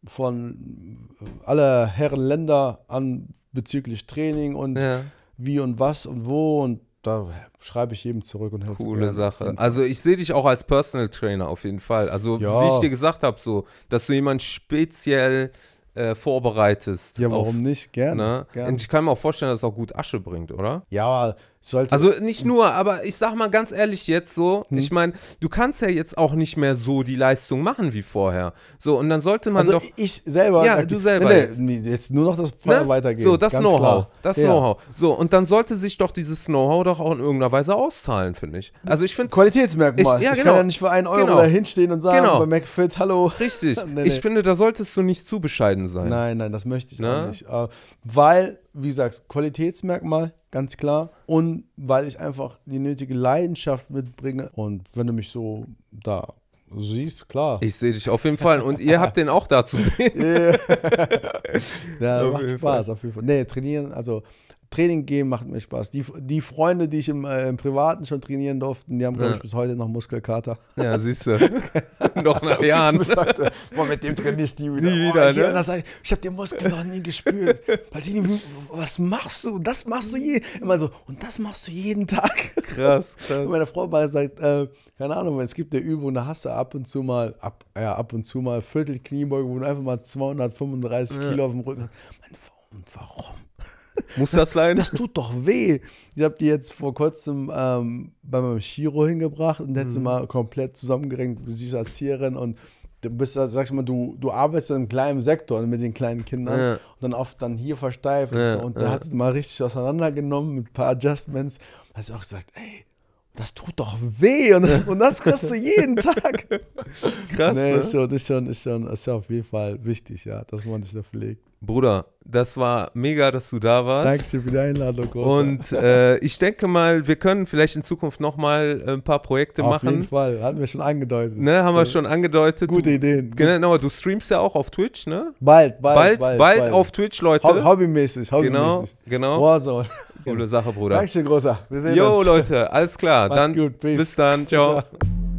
von äh, aller Herren Länder an bezüglich Training und ja. wie und was und wo und da schreibe ich jedem zurück und helfe. Coole gerne. Sache. Also ich sehe dich auch als Personal Trainer auf jeden Fall. Also ja. wie ich dir gesagt habe, so, dass du jemanden speziell äh, vorbereitest. Ja, warum auf, nicht? Gerne, ne? gerne. Und ich kann mir auch vorstellen, dass es auch gut Asche bringt, oder? Ja, aber sollte also nicht nur, aber ich sag mal ganz ehrlich jetzt so, hm? ich meine, du kannst ja jetzt auch nicht mehr so die Leistung machen wie vorher. So, und dann sollte man also doch. Ich selber. Ja, du selber. Nee, nee, jetzt. jetzt nur noch das Feuer ne? weitergehen. So, das Know-how. Das ja. Know-how. So, und dann sollte sich doch dieses Know-how doch auch in irgendeiner Weise auszahlen, finde ich. Also ich finde. Qualitätsmerkmal. Ich, ja, ich genau. kann ja nicht für einen Euro genau. da hinstehen und sagen, genau. bei McFit, hallo. Richtig. nee, ich finde, da solltest du nicht zu bescheiden sein. Nein, nein, das möchte ich ne? auch nicht. Äh, weil wie gesagt, Qualitätsmerkmal, ganz klar. Und weil ich einfach die nötige Leidenschaft mitbringe. Und wenn du mich so da siehst, klar. Ich sehe dich auf jeden Fall. Und ihr habt den auch da zu sehen. ja, macht Spaß auf jeden Fall. Nee, trainieren, also Training gehen macht mir Spaß. Die, die Freunde, die ich im, äh, im Privaten schon trainieren durfte, die haben, glaube ich, bis heute noch Muskelkater. Ja, siehst du. noch nach Jahren. boah, mit dem trainiere ich nie wieder. Nie wieder, boah, ne? Sagt, ich habe den Muskel noch nie gespürt. Paltini, was machst du? Das machst du je. Immer so, und das machst du jeden Tag. Krass, krass. Und meine Frau mal sagt, äh, keine Ahnung, es gibt eine Übung, da hast du ab und zu mal, ab, ja, ab und zu mal Viertel Kniebeuge, wo du einfach mal 235 ja. Kilo auf dem Rücken hast. Meine Mein, warum? Muss das, sein? Das tut doch weh. Ich habe die jetzt vor kurzem ähm, bei meinem Chiro hingebracht und der hat sie mhm. mal komplett zusammengerenkt. Sie ist Erzieherin und du bist, also, sag ich mal, du, du arbeitest in einem kleinen Sektor mit den kleinen Kindern ja. und dann oft dann hier versteift ja, und, so. und ja. da hat sie mal richtig auseinandergenommen mit ein paar Adjustments. Da hat sie auch gesagt, ey, das tut doch weh und das, und das kriegst du jeden Tag. Krass. Nee, ne? ist schon, ist schon, ist schon, ist schon auf jeden Fall wichtig, ja, dass man sich da pflegt. Bruder, das war mega, dass du da warst. Dankeschön für die Einladung. Großer. Und äh, ich denke mal, wir können vielleicht in Zukunft nochmal äh, ein paar Projekte auf machen. Auf jeden Fall, hatten wir schon angedeutet. Ne, haben wir schon angedeutet. Gute Ideen. Genau, du streamst ja auch auf Twitch, ne? Bald, bald. Bald, bald, bald, bald. auf Twitch, Leute. hobbymäßig, hobbymäßig. Genau, genau. Warzone. Coole Sache, Bruder. Dankeschön, Großer. Wir sehen Yo, uns. Jo, Leute, alles klar. Macht's dann, gut, peace. Bis dann, ciao. ciao.